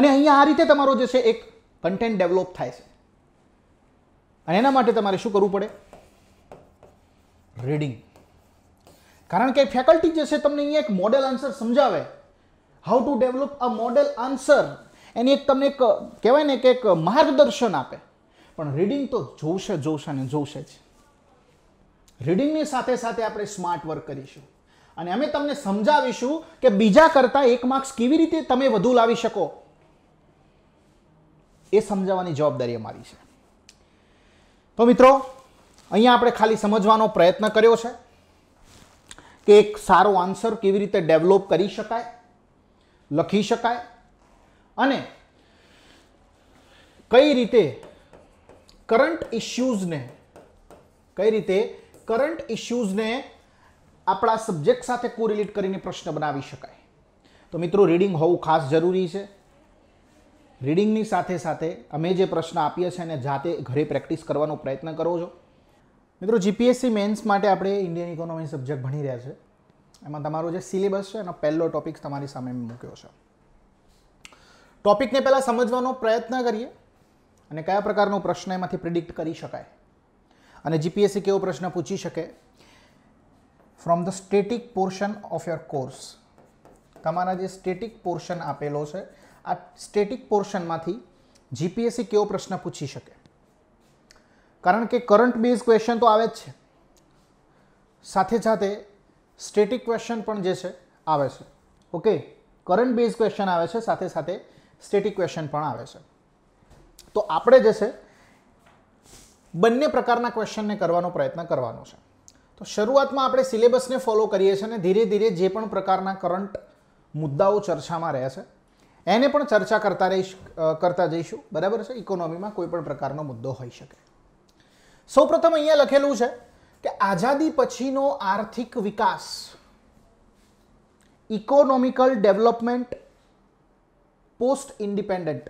અને અહીંયા આ રીતે તમારો જે છે એક કન્ટેન્ટ ડેવલપ થાય છે અને એના માટે તમારે શું કરવું પડે રીડિંગ કારણ કે ફેકલ્ટી જે છે તમને અહીંયા એક મોડેલ આન્સર સમજાવે how to develop a model answer એની એક તમને એક કહેવાય ને કે એક માર્ગદર્શન આપે પણ રીડિંગ તો જોશે જોશે અને જોશે જ રીડિંગની સાથે સાથે આપણે સ્માર્ટ વર્ક કરીશું અને અમે તમને સમજાવીશું કે બીજા કરતાં એક માર્ક્સ કેવી રીતે તમે વધુ લાવી શકો એ સમજાવવાની જવાબદારી અમારી છે તો મિત્રો અહીંયા આપણે ખાલી સમજવાનો પ્રયત્ન કર્યો છે કે એક સારો આન્સર કેવી રીતે ડેવલપ કરી શકાય લખી શકાય અને કઈ રીતે કરંટ ઇશ્યુઝને કઈ રીતે કરંટ ઇશ્યુઝને આપણા સબ્જેક્ટ સાથે કોરિલેટ કરીને પ્રશ્ન બનાવી શકાય તો મિત્રો રીડિંગ હોવું ખાસ જરૂરી છે રીડિંગની સાથે સાથે અમે જે પ્રશ્ન આપીએ છીએ એને જાતે ઘરે પ્રેક્ટિસ કરવાનો પ્રયત્ન કરો છો મિત્રો જીપીએસસી મેન્સ માટે આપણે ઇન્ડિયન ઇકોનોમી સબ્જેક્ટ ભણી રહ્યા છે એમાં તમારો જે સિલેબસ છે એનો પહેલો ટોપિક તમારી સામે મૂક્યો છે ટોપિકને પહેલાં સમજવાનો પ્રયત્ન કરીએ અને કયા પ્રકારનો પ્રશ્ન એમાંથી પ્રિડિક્ટ કરી શકાય અને જીપીએસસી કેવો પ્રશ્ન પૂછી શકે from the static portion of your course તમારા જે સ્ટેટિક પોર્શન આપેલો છે આ સ્ટેટિક પોર્શનમાંથી જીપીએસસી કેવો પ્રશ્ન પૂછી શકે કારણ કે કરંટ બેઝ ક્વેશ્ચન તો આવે જ છે સાથે સાથે સ્ટેટિક ક્વેશ્ચન પણ જે છે આવે છે ઓકે કરંટ બેઝ ક્વેશ્ચન આવે છે સાથે સાથે સ્ટેટિક ક્વેશ્ચન પણ આવે છે તો આપણે જે છે બંને પ્રકારના ક્વેશ્ચનને કરવાનો પ્રયત્ન કરવાનો છે તો શરૂઆતમાં આપણે સિલેબસને ફોલો કરીએ છીએ અને ધીરે ધીરે જે પણ પ્રકારના કરંટ મુદ્દાઓ ચર્ચામાં રહે છે એને પણ ચર્ચા કરતા રહીશ કરતા જઈશું બરાબર છે ઇકોનોમીમાં કોઈ પણ પ્રકારનો મુદ્દો હોઈ શકે સૌપ્રથમ અહીંયા લખેલું છે કે આઝાદી પછીનો આર્થિક વિકાસ ઇકોનોમિકલ ડેવલપમેન્ટ પોસ્ટ ઇન્ડિપેન્ડન્ટ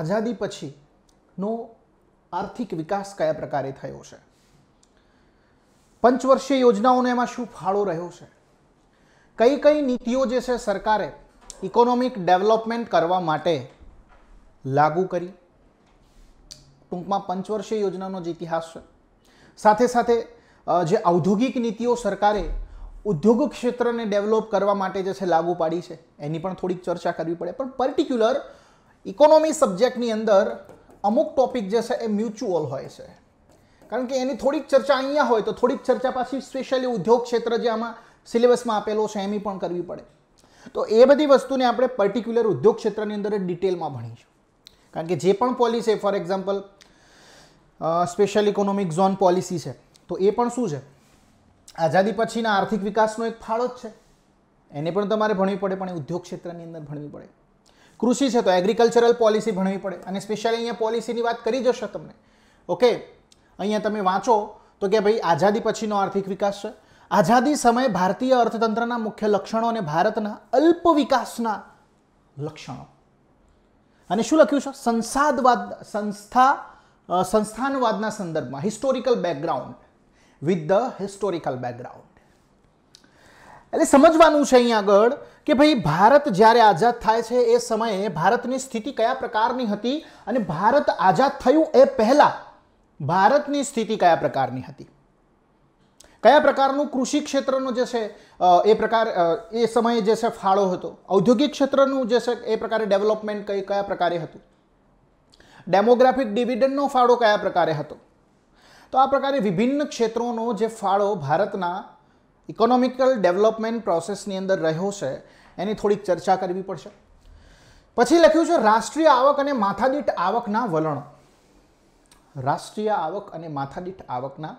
આઝાદી પછીનો આર્થિક વિકાસ કયા પ્રકારે થયો છે પંચવર્ષીય યોજનાઓને એમાં શું ફાળો રહ્યો છે કઈ કઈ નીતિઓ જે છે સરકારે ઇકોનોમિક ડેવલપમેન્ટ કરવા માટે લાગુ કરી ટૂંકમાં પંચવર્ષીય યોજનાનો જે ઇતિહાસ છે સાથે સાથે જે ઔદ્યોગિક નીતિઓ સરકારે ઉદ્યોગ ક્ષેત્રને ડેવલપ કરવા માટે જે છે લાગુ પાડી છે એની પણ થોડીક ચર્ચા કરવી પડે પણ પર્ટિક્યુલર ઇકોનોમી સબ્જેક્ટની અંદર અમુક ટોપિક જે છે એ મ્યુચ્યુઅલ હોય છે કારણ કે એની થોડીક ચર્ચા અહીંયા હોય તો થોડીક ચર્ચા પાછી સ્પેશિયલી ઉદ્યોગ ક્ષેત્ર જે આમાં સિલેબસમાં આપેલો છે એની પણ કરવી પડે તો એ બધી વસ્તુને આપણે પર્ટિક્યુલર ઉદ્યોગ ક્ષેત્રની અંદર ડિટેલમાં ભણીશું કારણ કે જે પણ policy for example special economic zone policy છે તો એ પણ શું છે આઝાદી પછીના આર્થિક વિકાસનો એક ફાળો જ છે એને પણ તમારે ભણવી પડે પણ ઉદ્યોગ ક્ષેત્રની અંદર ભણવી પડે કૃષિ છે તો એગ્રીકલ્ચરલ પોલિસી ભણવી પડે અને સ્પેશિયલી અહીંયા પોલિસીની વાત કરી જશો તમને ઓકે અહીંયા તમે વાંચો તો કે ભાઈ આઝાદી પછીનો આર્થિક વિકાસ છે આઝાદી સમયે ભારતીય અર્થતંત્રના મુખ્ય લક્ષણો અને ભારતના અલ્પ વિકાસના લક્ષણો અને શું લખ્યું છે સંસાદવાદ સંસ્થા સંસ્થાનવાદના સંદર્ભમાં historical background with the historical background એટલે સમજવાનું છે અહીંયા આગળ કે ભાઈ ભારત જ્યારે આઝાદ થાય છે એ સમયે ભારતની સ્થિતિ કયા પ્રકારની હતી અને ભારત આઝાદ થયું એ પહેલાં ભારતની સ્થિતિ કયા પ્રકારની હતી કયા પ્રકારનું કૃષિ ક્ષેત્રનો જે છે એ પ્રકાર એ સમયે જે છે ફાળો હતો ઔદ્યોગિક ક્ષેત્રનું જે છે એ પ્રકારે ડેવલપમેન્ટ કઈ કયા પ્રકારે હતું ડેમોગ્રાફિક ડિવિડન્ડનો ફાળો કયા પ્રકારે હતો તો આ પ્રકારે વિભિન્ન ક્ષેત્રોનો જે ફાળો ભારતના ઇકોનોમિકલ ડેવલપમેન્ટ પ્રોસેસની અંદર રહ્યો છે એની થોડીક ચર્ચા કરવી પડશે પછી લખ્યું છે રાષ્ટ્રીય આવક અને માથાદીઠ આવકના વલણો રાષ્ટ્રીય આવક અને માથાદીઠ આવકના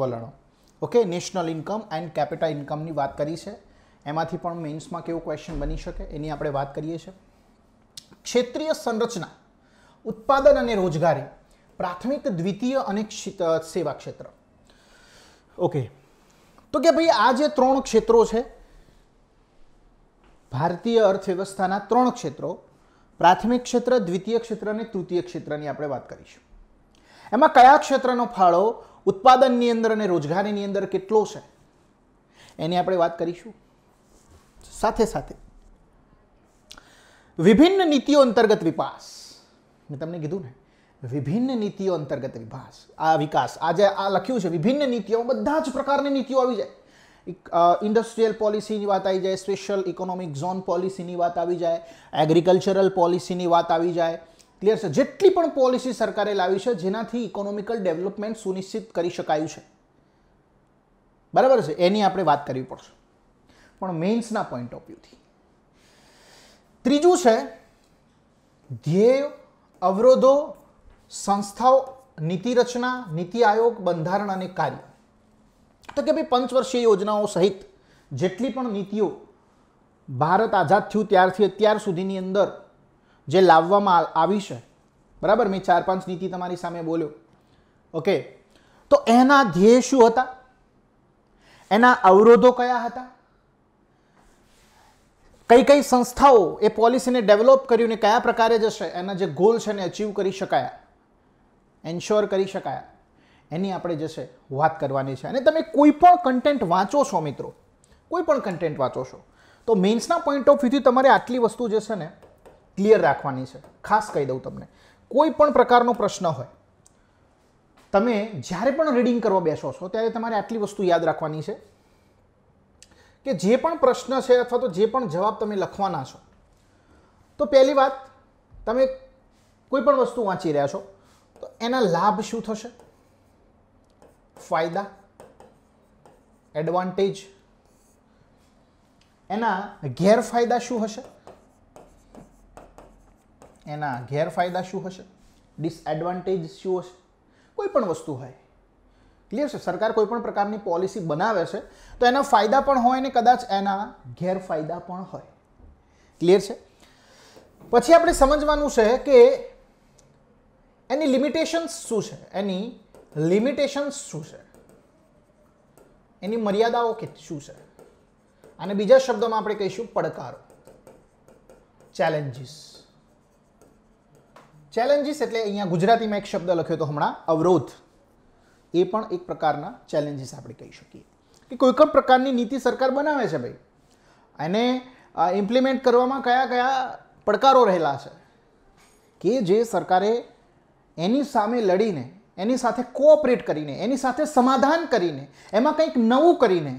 વલણો okay national income and capital ઇન્કમની વાત કરી છે એમાંથી પણ મેઇન્સમાં કેવું ક્વેશ્ચન બની શકે એની આપણે વાત કરીએ છીએ ક્ષેત્રીય સંરચના ઉત્પાદન અને રોજગારી પ્રાથમિક દ્વિતીય અને સેવા ક્ષેત્ર ઓકે તો કે ભાઈ આ જે ત્રણ ક્ષેત્રો છે ભારતીય અર્થવ્યવસ્થાના ત્રણ ક્ષેત્રો પ્રાથમિક ક્ષેત્ર દ્વિતીય ક્ષેત્ર અને તૃતીય ક્ષેત્રની આપણે વાત કરીશું એમાં કયા ક્ષેત્રનો ફાળો ઉત્પાદનની અંદર અને રોજગારીની અંદર કેટલો છે એની આપણે વાત કરીશું સાથે સાથે વિભિન્ન નીતિઓ અંતર્ગત વિકાસ મેં તમને કીધું ને વિભિન્ન નીતિઓ અંતર્ગત વિકાસ આ વિકાસ આજે આ લખ્યું છે વિભિન્ન નીતિઓ બધા જ પ્રકારની નીતિઓ આવી જાય ઇન્ડસ્ટ્રીયલ પોલિસીની વાત આવી જાય સ્પેશિયલ ઇકોનોમિક ઝોન પોલિસીની વાત આવી જાય એગ્રીકલ્ચરલ પોલિસીની વાત આવી જાય ક્લિયર છે જેટલી પણ પોલિસી સરકારે લાવી છે જેનાથી ઇકોનોમિકલ ડેવલપમેન્ટ સુનિશ્ચિત કરી શકાયું છે બરાબર છે એની આપણે વાત કરવી પડશે પણ મેઇન્સના પોઈન્ટ ઓફ વ્યૂથી ત્રીજું છે ધ્યેય અવરોધો સંસ્થાઓ નીતિ રચના નીતિ આયોગ બંધારણ અને કાર્ય તો કે ભાઈ પંચવર્ષીય યોજનાઓ સહિત જેટલી પણ નીતિઓ ભારત આઝાદ થયું ત્યારથી અત્યાર સુધીની અંદર જે લાવવામાં આવી છે બરાબર મેં ચાર પાંચ નીતિ તમારી સામે બોલ્યો ઓકે તો એના ધ્યેય શું હતા એના અવરોધો કયા હતા કઈ કઈ સંસ્થાઓ એ પોલિસીને ડેવલપ કર્યું ને કયા પ્રકારે જશે એના જે ગોલ છે એને અચીવ કરી શકાયા એન્શ્યોર કરી શકાયા એની આપણે જશે વાત કરવાની છે અને તમે કોઈ પણ કન્ટેન્ટ વાંચો છો મિત્રો કોઈ પણ કન્ટેન્ટ વાંચો છો તો મેન્સના પોઈન્ટ ઓફ વ્યૂથી તમારે આટલી વસ્તુ જે છે ને ક્લિયર રાખવાની છે ખાસ કહી દઉં તમને કોઈ પણ પ્રકારનો પ્રશ્ન હોય તમે જ્યારે પણ રીડિંગ કરવા બેસો છો ત્યારે તમારે આટલી વસ્તુ યાદ રાખવાની છે કે જે પણ પ્રશ્ન છે અથવા તો જે પણ જવાબ તમે લખવાના છો તો પહેલી વાત તમે કોઈ પણ વસ્તુ વાંચી રહ્યા છો તો એના લાભ શું થશે ફાયદા એડવાન્ટેજ એના ગેરફાયદા શું હશે એના ગેરફાયદા શું હશે ડિસએડવાન્ટેજ શું હશે કોઈ પણ વસ્તુ હોય ક્લિયર છે સરકાર કોઈ પણ પ્રકારની પોલિસી બનાવે છે તો એના ફાયદા પણ હોય ને કદાચ એના ગેરફાયદા પણ હોય ક્લિયર છે પછી આપણે સમજવાનું છે કે એની લિમિટેશન્સ શું છે એની લિમિટેશન્સ શું છે એની મર્યાદાઓ કે શું છે અને બીજા શબ્દોમાં આપણે કહીશું પડકારો ચેલેન્જીસ ચેલેન્જીસ એટલે અહીંયા ગુજરાતીમાં એક શબ્દ લખ્યો તો હમણાં અવરોધ એ પણ એક પ્રકારના ચેલેન્જીસ આપણે કહી શકીએ કે કોઈ પણ પ્રકારની નીતિ સરકાર બનાવે છે ભાઈ એને ઇમ્પ્લિમેન્ટ કરવામાં કયા કયા પડકારો રહેલા છે કે જે સરકારે એની સામે લડીને એની સાથે કોઓપરેટ કરીને એની સાથે સમાધાન કરીને એમાં કંઈક નવું કરીને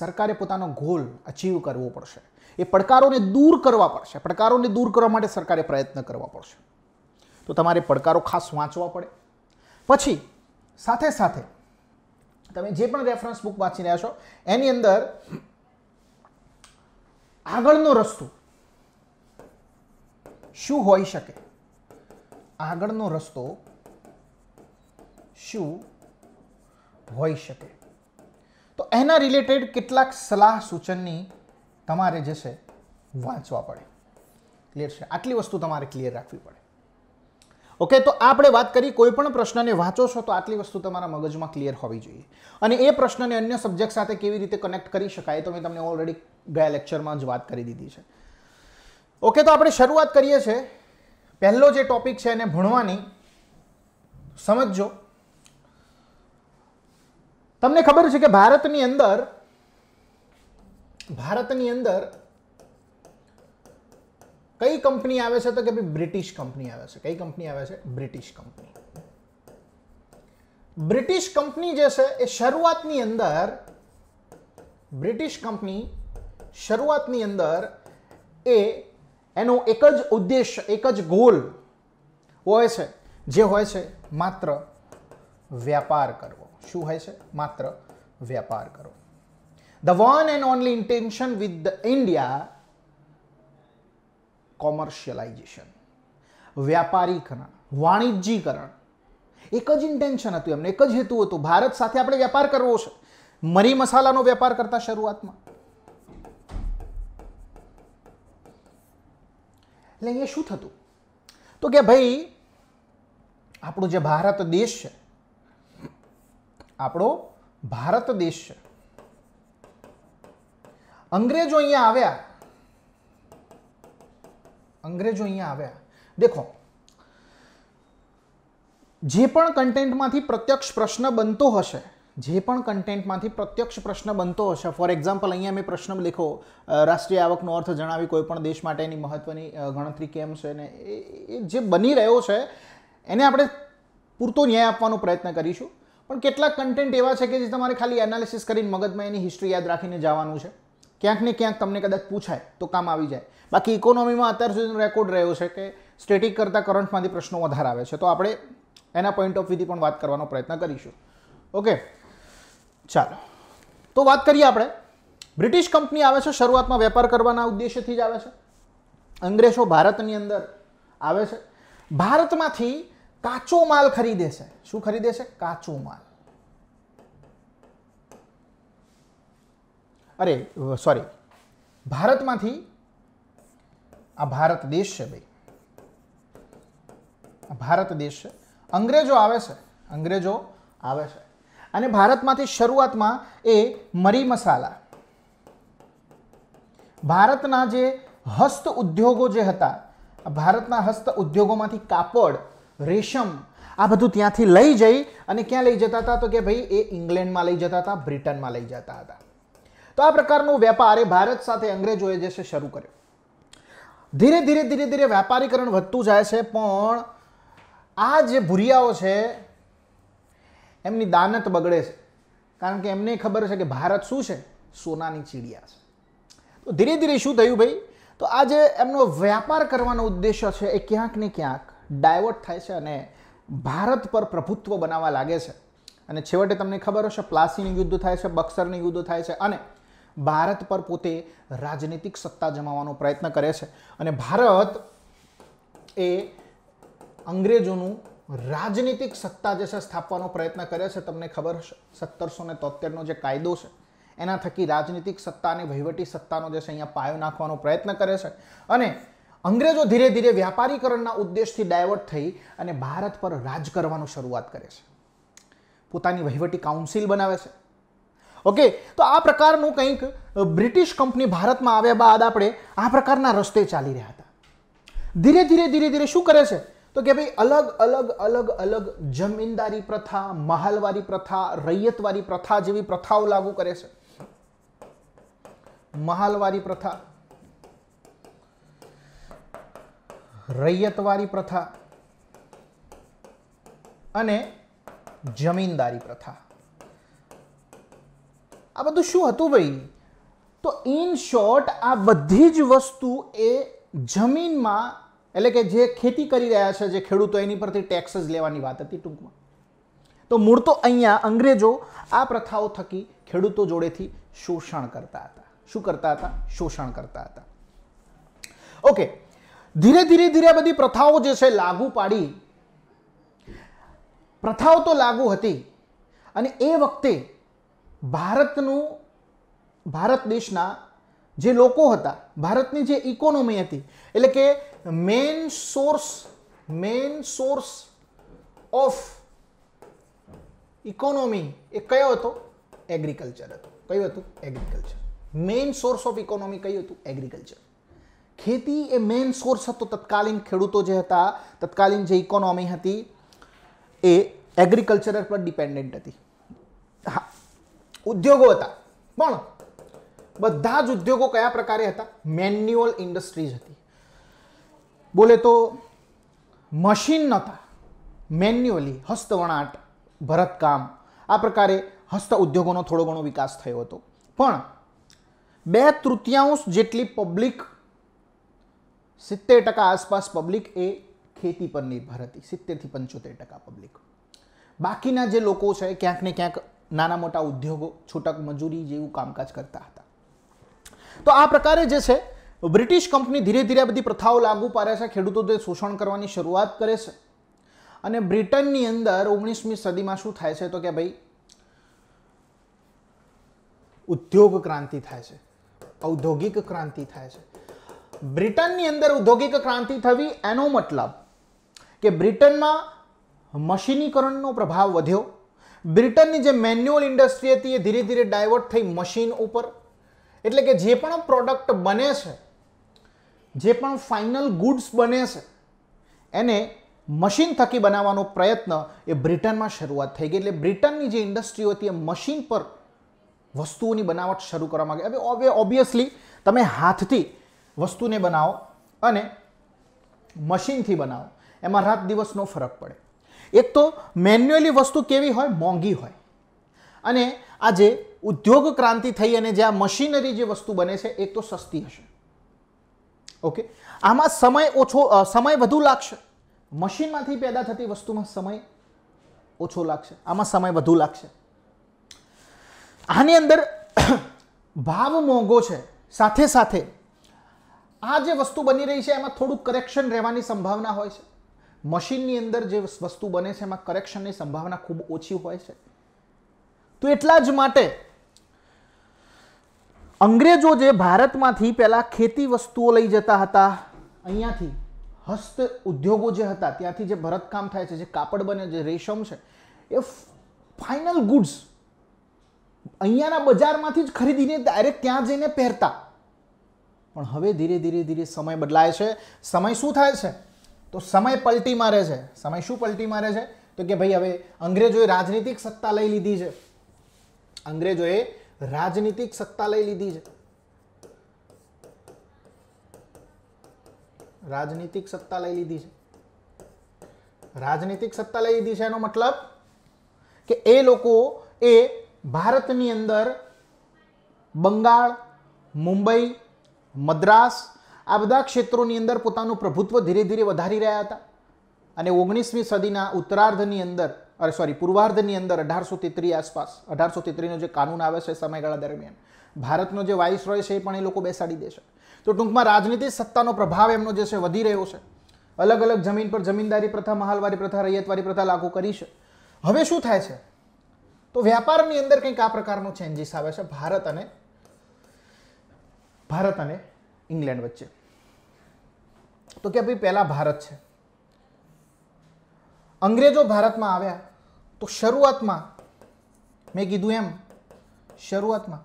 સરકારે પોતાનો ગોલ અચીવ કરવો પડશે એ પડકારોને દૂર કરવા પડશે પડકારોને દૂર કરવા માટે સરકારે પ્રયત્ન કરવા પડશે તો તમારે પડકારો ખાસ વાંચવા પડે પછી સાથે સાથે તમે જે પણ રેફરન્સ બુક વાંચી રહ્યા છો એની અંદર આગળનો રસ્તો શું હોઈ શકે આગળનો રસ્તો શું હોઈ શકે તો એના રિલેટેડ કેટલાક સલાહ સૂચનની તમારે જે છે વાંચવા પડે ક્લિયર છે આટલી વસ્તુ તમારે ક્લિયર રાખવી પડે ઓકે તો આપણે વાત કરી કોઈ પણ પ્રશ્નને વાંચો છો તો આટલી વસ્તુ તમારા મગજમાં ક્લિયર હોવી જોઈએ અને એ પ્રશ્નને અન્ય સબ્જેક્ટ સાથે કેવી રીતે કનેક્ટ કરી શકાય તો મેં તમને ઓલરેડી ગયા લેક્ચરમાં જ વાત કરી દીધી છે ઓકે તો આપણે શરૂઆત કરીએ છીએ પહેલો જે ટોપિક છે એને ભણવાની સમજો તમને ખબર છે કે ભારતની અંદર ભારતની અંદર કઈ કંપની આવે છે તો કે ભાઈ બ્રિટિશ કંપની આવે છે કઈ કંપની આવે છે બ્રિટિશ કંપની બ્રિટિશ કંપની જે છે એ શરૂઆતની અંદર બ્રિટિશ કંપની શરૂઆતની અંદર એ એનો એક જ ઉદ્દેશ એક જ ગોલ હોય છે જે હોય છે માત્ર વ્યાપાર કરવો શું હોય છે માત્ર વ્યાપાર કરવો The one and only intention with the India કોમર્શિયલાઇઝેશન વ્યાપારીકરણ વાણિજ્યીકરણ એક જ ઇન્ટેન્શન હતું એમને એક જ હેતુ હતું ભારત સાથે આપણે વેપાર કરવો છે મરી મસાલાનો વેપાર કરતા શરૂઆતમાં એટલે અહીંયા શું થતું તો કે ભાઈ આપણો જે ભારત દેશ છે આપણો ભારત દેશ છે અંગ્રેજો અહીંયા આવ્યા અંગ્રેજો અહીંયા આવ્યા દેખો જે પણ કન્ટેન્ટમાંથી પ્રત્યક્ષ પ્રશ્ન બનતો હશે જે પણ કન્ટેન્ટમાંથી પ્રત્યક્ષ પ્રશ્ન બનતો હશે ફોર એક્ઝામ્પલ અહીંયા મેં પ્રશ્ન લખો રાષ્ટ્રીય આવકનો અર્થ જણાવી કોઈ પણ દેશ માટેની મહત્ત્વની ગણતરી કેમ છે ને એ જે બની રહ્યો છે એને આપણે પૂરતો ન્યાય આપવાનો પ્રયત્ન કરીશું પણ કેટલાક કન્ટેન્ટ એવા છે કે જે તમારે ખાલી એનાલિસિસ કરીને મગજમાં એની હિસ્ટ્રી યાદ રાખીને જવાનું છે ક્યાંક ને ક્યાંક તમને કદાચ પૂછાય તો કામ આવી જાય બાકી ઇકોનોમીમાં અત્યાર સુધીનો રેકોર્ડ રહ્યો છે કે સ્ટેટિક કરતાં કરંટમાંથી પ્રશ્નો વધારે આવે છે તો આપણે એના પોઈન્ટ ઓફ વ્યૂથી પણ વાત કરવાનો પ્રયત્ન કરીશું ઓકે ચાલો તો વાત કરીએ આપણે બ્રિટિશ કંપની આવે છે શરૂઆતમાં વેપાર કરવાના ઉદ્દેશ્યથી જ આવે છે અંગ્રેજો ભારતની અંદર આવે છે ભારતમાંથી કાચો માલ ખરીદે છે શું ખરીદે છે કાચો માલ અરે સોરી ભારતમાંથી આ ભારત દેશ છે ભાઈ ભારત દેશ છે અંગ્રેજો આવે છે અંગ્રેજો આવે છે અને ભારતમાંથી શરૂઆતમાં એ મરી મસાલા ભારતના જે હસ્ત ઉદ્યોગો જે હતા ભારતના હસ્ત ઉદ્યોગોમાંથી કાપડ રેશમ આ બધું ત્યાંથી લઈ જઈ અને ક્યાં લઈ જતા હતા તો કે ભાઈ એ ઇંગ્લેન્ડમાં લઈ જતા હતા બ્રિટનમાં લઈ જતા હતા તો આ પ્રકારનો વેપાર એ ભારત સાથે અંગ્રેજોએ જે છે શરૂ કર્યો ધીરે ધીરે ધીરે ધીરે વેપારીકરણ વધતું જાય છે પણ આ જે ભૂરિયાઓ છે એમની દાનત બગડે છે કારણ કે એમને ખબર છે કે ભારત શું છે સોનાની ચીડિયા છે તો ધીરે ધીરે શું થયું ભાઈ તો આ જે એમનો વ્યાપાર કરવાનો ઉદ્દેશ્ય છે એ ક્યાંક ને ક્યાંક ડાયવર્ટ થાય છે અને ભારત પર પ્રભુત્વ બનાવવા લાગે છે અને છેવટે તમને ખબર હશે પ્લાસીનું યુદ્ધ થાય છે બક્સરનું યુદ્ધ થાય છે અને ભારત પર પોતે રાજનીતિક સત્તા જમાવવાનો પ્રયત્ન કરે છે અને ભારત એ અંગ્રેજોનું રાજનીતિક સત્તા જે છે સ્થાપવાનો પ્રયત્ન કરે છે તમને ખબર હશે સત્તરસો ને તોતેરનો જે કાયદો છે એના થકી રાજનીતિક સત્તા અને વહીવટી સત્તાનો જે છે અહીંયા પાયો નાખવાનો પ્રયત્ન કરે છે અને અંગ્રેજો ધીરે ધીરે વ્યાપારીકરણના ઉદ્દેશથી ડાયવર્ટ થઈ અને ભારત પર રાજ કરવાનું શરૂઆત કરે છે પોતાની વહીવટી કાઉન્સિલ બનાવે છે ઓકે તો આ પ્રકારનું કંઈક બ્રિટિશ કંપની ભારતમાં આવ્યા બાદ આપણે આ પ્રકારના રસ્તે ચાલી રહ્યા હતા ધીરે ધીરે ધીરે ધીરે શું કરે છે તો કે ભાઈ અલગ અલગ અલગ અલગ જમીનદારી પ્રથા મહાલવારી પ્રથા રૈયતવારી પ્રથા જેવી પ્રથાઓ લાગુ કરે છે મહાલવારી પ્રથા રૈયતવારી પ્રથા અને જમીનદારી પ્રથા આ બધું શું હતું ભાઈ તો ઇન શોર્ટ આ બધી જ વસ્તુ એ જમીનમાં એટલે કે જે ખેતી કરી રહ્યા છે જે ખેડૂતો એની પરથી ટેક્સ જ લેવાની વાત હતી ટૂંકમાં તો મૂળ તો અહીંયા અંગ્રેજો આ પ્રથાઓ થકી ખેડૂતો જોડેથી શોષણ કરતા હતા શું કરતા હતા શોષણ કરતા હતા ઓકે ધીરે ધીરે ધીરે બધી પ્રથાઓ જે છે લાગુ પાડી પ્રથાઓ તો લાગુ હતી અને એ વખતે ભારતનું ભારત દેશના જે લોકો હતા ભારતની જે ઇકોનોમી હતી એટલે કે main source main source of economy એ કયો હતો એગ્રીકલ્ચર હતો કયું હતું agriculture main source of economy કયું હતું એગ્રીકલ્ચર ખેતી એ મેઇન સોર્સ હતો તત્કાલીન ખેડૂતો જે હતા તત્કાલીન જે ઇકોનોમી હતી એ એગ્રીકલ્ચર પર ડિપેન્ડન્ટ હતી હા ઉદ્યોગો હતા પણ બધા જ ઉદ્યોગો કયા પ્રકારે હતા મેન્યુઅલ ઇન્ડસ્ટ્રીઝ હતી બોલે તો મશીન નહોતા મેન્યુઅલી હસ્તવણાટ ભરતકામ આ પ્રકારે હસ્ત ઉદ્યોગોનો થોડો ઘણો વિકાસ થયો હતો પણ બે તૃતીયાંશ જેટલી પબ્લિક સિત્તેર ટકા આસપાસ પબ્લિક એ ખેતી પર નિર્ભર હતી સિત્તેરથી પંચોતેર ટકા પબ્લિક બાકીના જે લોકો છે ક્યાંક ને ક્યાંક નાના મોટા ઉદ્યોગો છૂટક મજૂરી જેવું કામકાજ કરતા હતા તો આ પ્રકારે જે છે બ્રિટિશ કંપની ધીરે ધીરે બધી પ્રથાઓ લાગુ પાડે છે ખેડૂતો તે શોષણ કરવાની શરૂઆત કરે છે અને બ્રિટનની અંદર ઓગણીસમી સદીમાં શું થાય છે તો કે ભાઈ ઉદ્યોગ ક્રાંતિ થાય છે ઔદ્યોગિક ક્રાંતિ થાય છે બ્રિટનની અંદર ઔદ્યોગિક ક્રાંતિ થવી એનો મતલબ કે બ્રિટનમાં મશીનીકરણનો પ્રભાવ વધ્યો બ્રિટનની જે મેન્યુઅલ ઇન્ડસ્ટ્રી હતી એ ધીરે ધીરે ડાયવર્ટ થઈ મશીન ઉપર એટલે કે જે પણ પ્રોડક્ટ બને છે જે પણ ફાઇનલ ગુડ્સ બને છે એને મશીન થકી બનાવવાનો પ્રયત્ન એ બ્રિટનમાં શરૂઆત થઈ ગઈ એટલે બ્રિટનની જે ઇન્ડસ્ટ્રી હતી એ મશીન પર વસ્તુઓની બનાવટ શરૂ કરવામાં આવી હવે ઓબ્વિયસલી તમે હાથથી વસ્તુને બનાવો અને મશીનથી બનાવો એમાં રાત દિવસનો ફરક પડે એક તો મેન્યુઅલી વસ્તુ કેવી હોય મોંઘી હોય અને આજે ઉદ્યોગ ક્રાંતિ થઈ અને જે આ મશીનરી જે વસ્તુ બને છે એક તો સસ્તી હશે ઓકે આમાં સમય ઓછો સમય વધુ લાગશે મશીનમાંથી પેદા થતી વસ્તુમાં સમય ઓછો લાગશે આમાં સમય વધુ લાગશે આની અંદર ભાવ મોંઘો છે સાથે સાથે આ જે વસ્તુ બની રહી છે એમાં થોડુંક કરેક્શન રહેવાની સંભાવના હોય છે મશીનની અંદર જે વસ્તુ બને છે એમાં કરેક્શનની સંભાવના ખૂબ ઓછી હોય છે તો એટલા જ માટે અંગ્રેજો જે ભારતમાંથી પહેલાં ખેતી વસ્તુઓ લઈ જતા હતા અહીંયાથી હસ્ત ઉદ્યોગો જે હતા ત્યાંથી જે ભરતકામ થાય છે જે કાપડ બને જે રેશમ છે એ ફાઇનલ ગુડ્સ અહીંયાના બજારમાંથી જ ખરીદીને ડાયરેક્ટ ત્યાં જઈને પહેરતા પણ હવે ધીરે ધીરે ધીરે સમય બદલાય છે સમય શું થાય છે તો સમય પલટી મારે છે સમય શું પલટી મારે છે તો કે ભાઈ હવે અંગ્રેજોએ રાજનીતિક સત્તા લઈ લીધી છે અંગ્રેજોએ રાજનીતિક સત્તા લઈ લીધી છે રાજનીતિક સત્તા લઈ લીધી છે રાજનીતિક સત્તા લઈ લીધી છે એનો મતલબ કે એ લોકો એ ભારતની અંદર બંગાળ મુંબઈ મદ્રાસ આ બધા ક્ષેત્રોની અંદર પોતાનું પ્રભુત્વ ધીરે ધીરે વધારી રહ્યા હતા અને ઓગણીસમી સદીના ઉત્તરાર્ધની અંદર અરે સોરી પૂર્વાર્ધની અંદર અઢારસો તેત્રી આસપાસ અઢારસો તેત્રીનો જે કાનૂન આવે છે સમયગાળા દરમિયાન ભારતનો જે વાઇસ રોય છે એ પણ એ લોકો બેસાડી દે છે તો ટૂંકમાં રાજનીતિક સત્તાનો પ્રભાવ એમનો જે છે વધી રહ્યો છે અલગ અલગ જમીન પર જમીનદારી પ્રથા મહાલવારી પ્રથા રૈયતવારી પ્રથા લાગુ કરી છે હવે શું થાય છે તો વ્યાપારની અંદર કંઈક આ પ્રકારનો ચેન્જીસ આવે છે ભારત અને ભારત અને ઇંગ્લેન્ડ વચ્ચે તો કે ભાઈ પહેલાં ભારત છે અંગ્રેજો ભારતમાં આવ્યા તો શરૂઆતમાં મેં કીધું એમ શરૂઆતમાં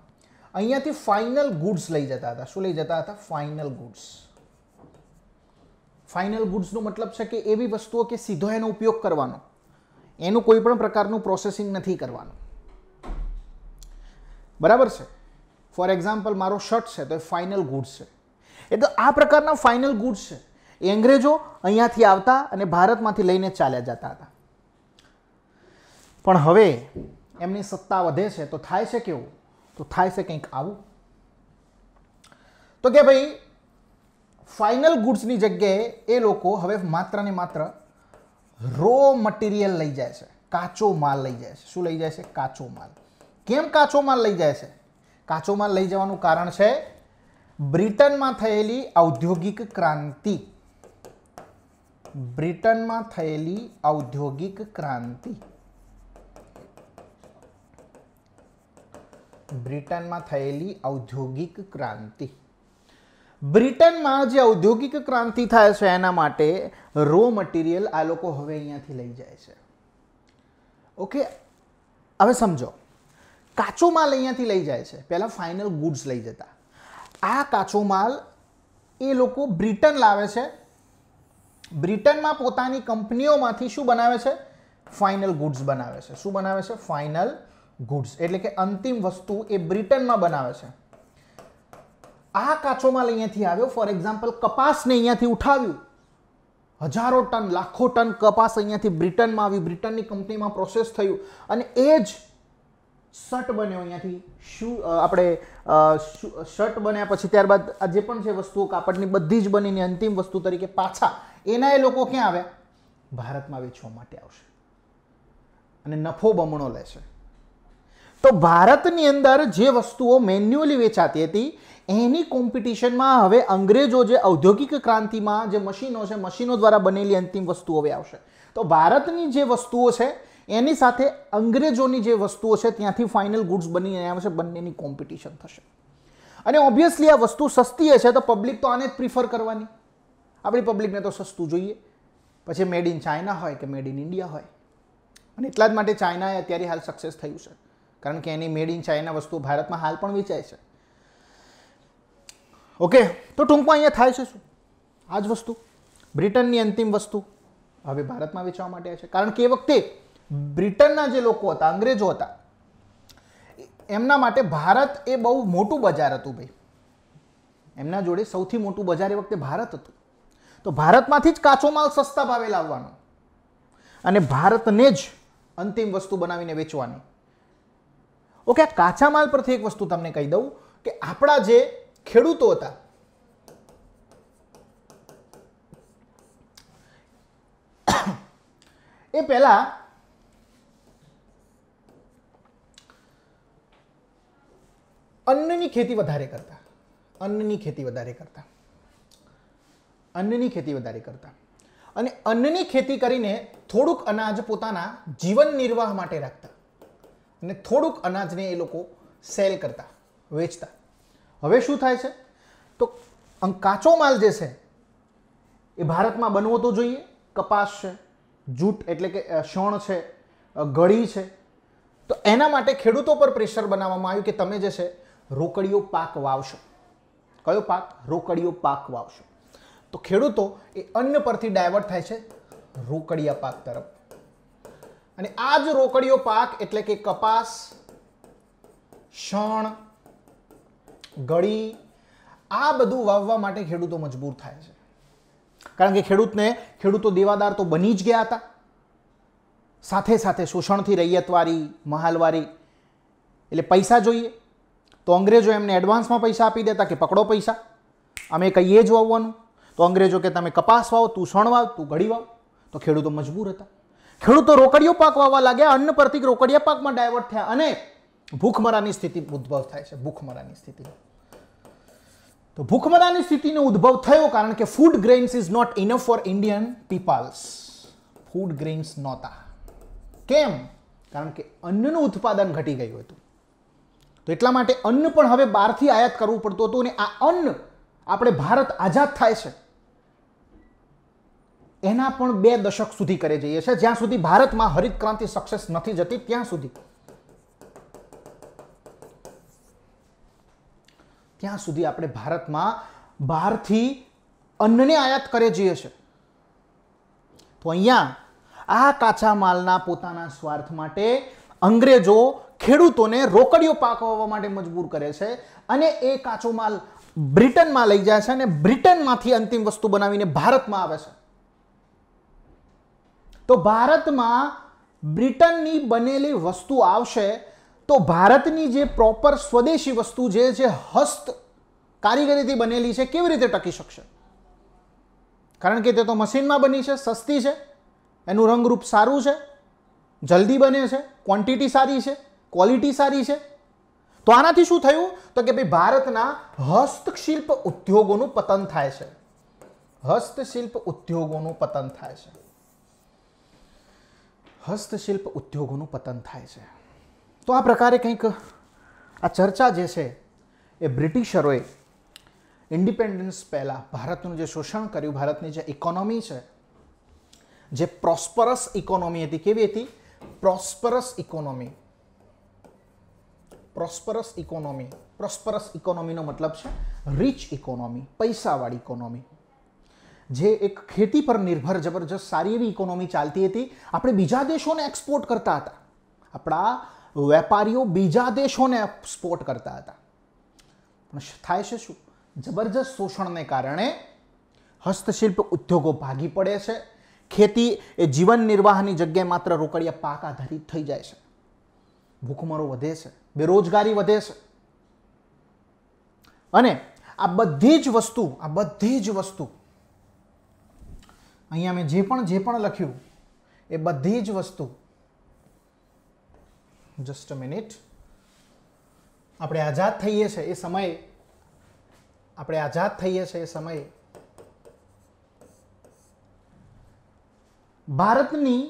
અહીંયાથી ફાઇનલ ગુડ્સ લઈ જતા હતા શું લઈ જતા હતા ફાઇનલ ગુડ્સ ફાઇનલ ગુડ્સનો મતલબ છે કે એવી વસ્તુઓ કે સીધો એનો ઉપયોગ કરવાનો એનું કોઈ પણ પ્રકારનું પ્રોસેસિંગ નથી કરવાનું બરાબર છે ફોર એક્ઝામ્પલ મારો શર્ટ છે તો એ ફાઇનલ ગુડ્સ છે એટલે આ પ્રકારના ફાઇનલ ગુડ્સ છે અંગ્રેજો અહીંયાથી આવતા અને ભારતમાંથી લઈને ચાલ્યા જતા હતા પણ હવે એમની સત્તા વધે છે તો થાય છે કેવું તો થાય છે કંઈક આવું તો કે ભાઈ ફાઇનલ ગુડ્સની જગ્યાએ એ લોકો હવે માત્ર ને માત્ર રો મટીરિયલ લઈ જાય છે કાચો માલ લઈ જાય છે શું લઈ જાય છે કાચો માલ કેમ કાચો માલ લઈ જાય છે કાચો માલ લઈ જવાનું કારણ છે બ્રિટનમાં થયેલી ઔદ્યોગિક ક્રાંતિ બ્રિટનમાં થયેલી ઔદ્યોગિક ક્રાંતિ બ્રિટનમાં થયેલી ઔદ્યોગિક ક્રાંતિ બ્રિટનમાં જે ઔદ્યોગિક ક્રાંતિ થાય છે એના માટે રો મટીરિયલ આ લોકો હવે અહીંયાથી લઈ જાય છે ઓકે હવે સમજો કાચો માલ અહીંયાથી લઈ જાય છે પહેલાં ફાઇનલ ગુડ્સ લઈ જતા આ કાચો માલ એ લોકો બ્રિટન લાવે છે બ્રિટનમાં પોતાની કંપનીઓમાંથી શું બનાવે છે ફાઇનલ ગુડ્સ બનાવે છે શું બનાવે છે ફાઇનલ ગુડ્સ એટલે કે અંતિમ વસ્તુ એ બ્રિટનમાં બનાવે છે આ કાચો માલ અહીંયાથી આવ્યો ફોર એક્ઝામ્પલ કપાસને અહીંયાથી ઉઠાવ્યું હજારો ટન લાખો ટન કપાસ અહીંયાથી બ્રિટનમાં આવી બ્રિટનની કંપનીમાં પ્રોસેસ થયું અને એ જ શર્ટ બન્યો અહીંયાથી શું આપણે શર્ટ બન્યા પછી ત્યારબાદ આ જે પણ છે વસ્તુઓ કાપડની બધી જ બનીને અંતિમ વસ્તુ તરીકે પાછા એના એ લોકો ક્યાં આવે ભારતમાં વેચવા માટે આવશે અને નફો બમણો લેશે તો ભારતની અંદર જે વસ્તુઓ મેન્યુઅલી વેચાતી હતી એની કોમ્પિટિશનમાં હવે અંગ્રેજો જે ઔદ્યોગિક ક્રાંતિમાં જે મશીનો છે મશીનો દ્વારા બનેલી અંતિમ વસ્તુઓ હવે આવશે તો ભારતની જે વસ્તુઓ છે એની સાથે અંગ્રેજોની જે વસ્તુઓ છે ત્યાંથી ફાઇનલ ગુડ્સ બનીને આવશે બંનેની કોમ્પિટિશન થશે અને ઓબ્વિયસલી આ વસ્તુ સસ્તી હશે તો પબ્લિક તો આને જ પ્રિફર કરવાની આપણી પબ્લિકને તો સસ્તું જોઈએ પછી મેડ ઇન ચાઇના હોય કે મેડ ઇન ઇન્ડિયા હોય અને એટલા જ માટે ચાઇનાએ અત્યારે હાલ સક્સેસ થયું છે કારણ કે એની મેડ ઇન ચાઇના વસ્તુ ભારતમાં હાલ પણ વેચાય છે ઓકે તો ટૂંકમાં અહીંયા થાય છે શું આ જ વસ્તુ બ્રિટનની અંતિમ વસ્તુ હવે ભારતમાં વેચવા માટે છે કારણ કે એ વખતે બ્રિટનના જે લોકો હતા અંગ્રેજો હતા એમના માટે ભારત એ બહુ મોટું બજાર હતું ભાઈ એમના જોડે સૌથી મોટું બજાર એ વખતે ભારત હતું તો ભારતમાંથી જ કાચો માલ સસ્તા ભાવે લાવવાનો અને ભારતને જ અંતિમ વસ્તુ બનાવીને વેચવાની ઓકે આ કાચા માલ પરથી એક વસ્તુ તમને કહી દઉં કે આપણા જે ખેડૂતો હતા એ પહેલા અન્નની ખેતી વધારે કરતા અન્નની ખેતી વધારે કરતા અન્નની ખેતી વધારે કરતા અને અન્નની ખેતી કરીને થોડુંક અનાજ પોતાના જીવન નિર્વાહ માટે રાખતા અને થોડુંક અનાજને એ લોકો સેલ કરતા વેચતા હવે શું થાય છે તો કાચો માલ જે છે એ ભારતમાં બનવો તો જોઈએ કપાસ છે જૂટ એટલે કે શણ છે ગળી છે તો એના માટે ખેડૂતો પર પ્રેશર બનાવવામાં આવ્યું કે તમે જે છે રોકડીયો પાક વાવશો કયો પાક રોકડીયો પાક વાવશો તો ખેડૂતો એ અન્ન પરથી ડાયવર્ટ થાય છે રોકડિયા પાક તરફ અને આ જ રોકડિયો પાક એટલે કે કપાસ શણ ગળી આ બધું વાવવા માટે ખેડૂતો મજબૂર થાય છે કારણ કે ખેડૂતને ખેડૂતો દેવાદાર તો બની જ ગયા હતા સાથે સાથે શોષણથી રૈયતવારી મહાલવારી એટલે પૈસા જોઈએ તો અંગ્રેજો એમને એડવાન્સમાં પૈસા આપી દેતા કે પકડો પૈસા અમે કહીએ જ વાવવાનું તો અંગ્રેજો કે તમે કપાસ વાવ તું સણ વાવ તું ઘડી વાવ તો ખેડૂતો મજબૂર હતા ખેડૂતો રોકડીયો પાક વાવવા લાગ્યા અન્ન પરથી રોકડિયા પાકમાં ડાયવર્ટ થયા અને ભૂખમરાની સ્થિતિ ઉદ્ભવ થાય છે ભૂખમરાની સ્થિતિ તો ભૂખમરાની સ્થિતિનો ઉદ્ભવ થયો કારણ કે food grains is not enough for Indian peoples food grains નહોતા કેમ કારણ કે અન્નનું ઉત્પાદન ઘટી ગયું હતું તો એટલા માટે અન્ન પણ હવે બહારથી આયાત કરવું પડતું હતું અને આ અન્ન આપણે ભારત આઝાદ થાય છે એના પણ બે દશક સુધી કરે જઈએ છે જ્યાં સુધી ભારતમાં હરિત ક્રાંતિ સક્સેસ નથી જતી ત્યાં સુધી ત્યાં સુધી આપણે ભારતમાં બહારથી અન્નને આયાત કરે જઈએ છે તો અહીંયા આ કાચા માલના પોતાના સ્વાર્થ માટે અંગ્રેજો ખેડૂતોને રોકડીઓ પાકવવા માટે મજબૂર કરે છે અને એ કાચો માલ બ્રિટનમાં લઈ જાય છે અને બ્રિટનમાંથી અંતિમ વસ્તુ બનાવીને ભારતમાં આવે છે તો ભારતમાં બ્રિટનની બનેલી વસ્તુ આવશે તો ભારતની જે પ્રોપર સ્વદેશી વસ્તુ જે છે હસ્ત કારીગરીથી બનેલી છે કેવી રીતે ટકી શકશે કારણ કે તે તો મશીનમાં બની છે સસ્તી છે એનું રંગરૂપ સારું છે જલ્દી બને છે ક્વોન્ટિટી સારી છે ક્વોલિટી સારી છે તો આનાથી શું થયું તો કે ભાઈ ભારતના હસ્તશિલ્પ ઉદ્યોગોનું પતન થાય છે હસ્તશિલ્પ ઉદ્યોગોનું પતન થાય છે હસ્તશિલ્પ ઉદ્યોગોનું પતન થાય છે તો આ પ્રકારે કંઈક આ ચર્ચા જે છે એ બ્રિટિશરોએ ઇન્ડિપેન્ડન્સ પહેલાં ભારતનું જે શોષણ કર્યું ભારતની જે ઇકોનોમી છે જે પ્રોસ્પરસ ઇકોનોમી હતી કેવી હતી prosperous economy prosperous economy prosperous ઇકોનોમીનો મતલબ છે રિચ ઇકોનોમી પૈસાવાળી ઇકોનોમી જે એક ખેતી પર નિર્ભર જબરજસ્ત સારી એવી ઇકોનોમી ચાલતી હતી આપણે બીજા દેશોને એક્સપોર્ટ કરતા હતા આપણા વેપારીઓ બીજા દેશોને એક્સપોર્ટ કરતા હતા પણ થાય છે શું જબરજસ્ત શોષણને કારણે હસ્તશિલ્પ ઉદ્યોગો ભાગી પડે છે ખેતી એ જીવન નિર્વાહની જગ્યાએ માત્ર રોકડિયા પાક આધારિત થઈ જાય છે ભૂખમરો વધે છે બેરોજગારી વધે છે અને આ બધી જ વસ્તુ આ બધી જ વસ્તુ અહીંયા મેં જે પણ જે પણ લખ્યું એ બધી જ વસ્તુ જસ્ટ અ મિનિટ આપણે આઝાદ થઈએ છીએ એ સમયે આપણે આઝાદ થઈએ છીએ એ સમયે ભારતની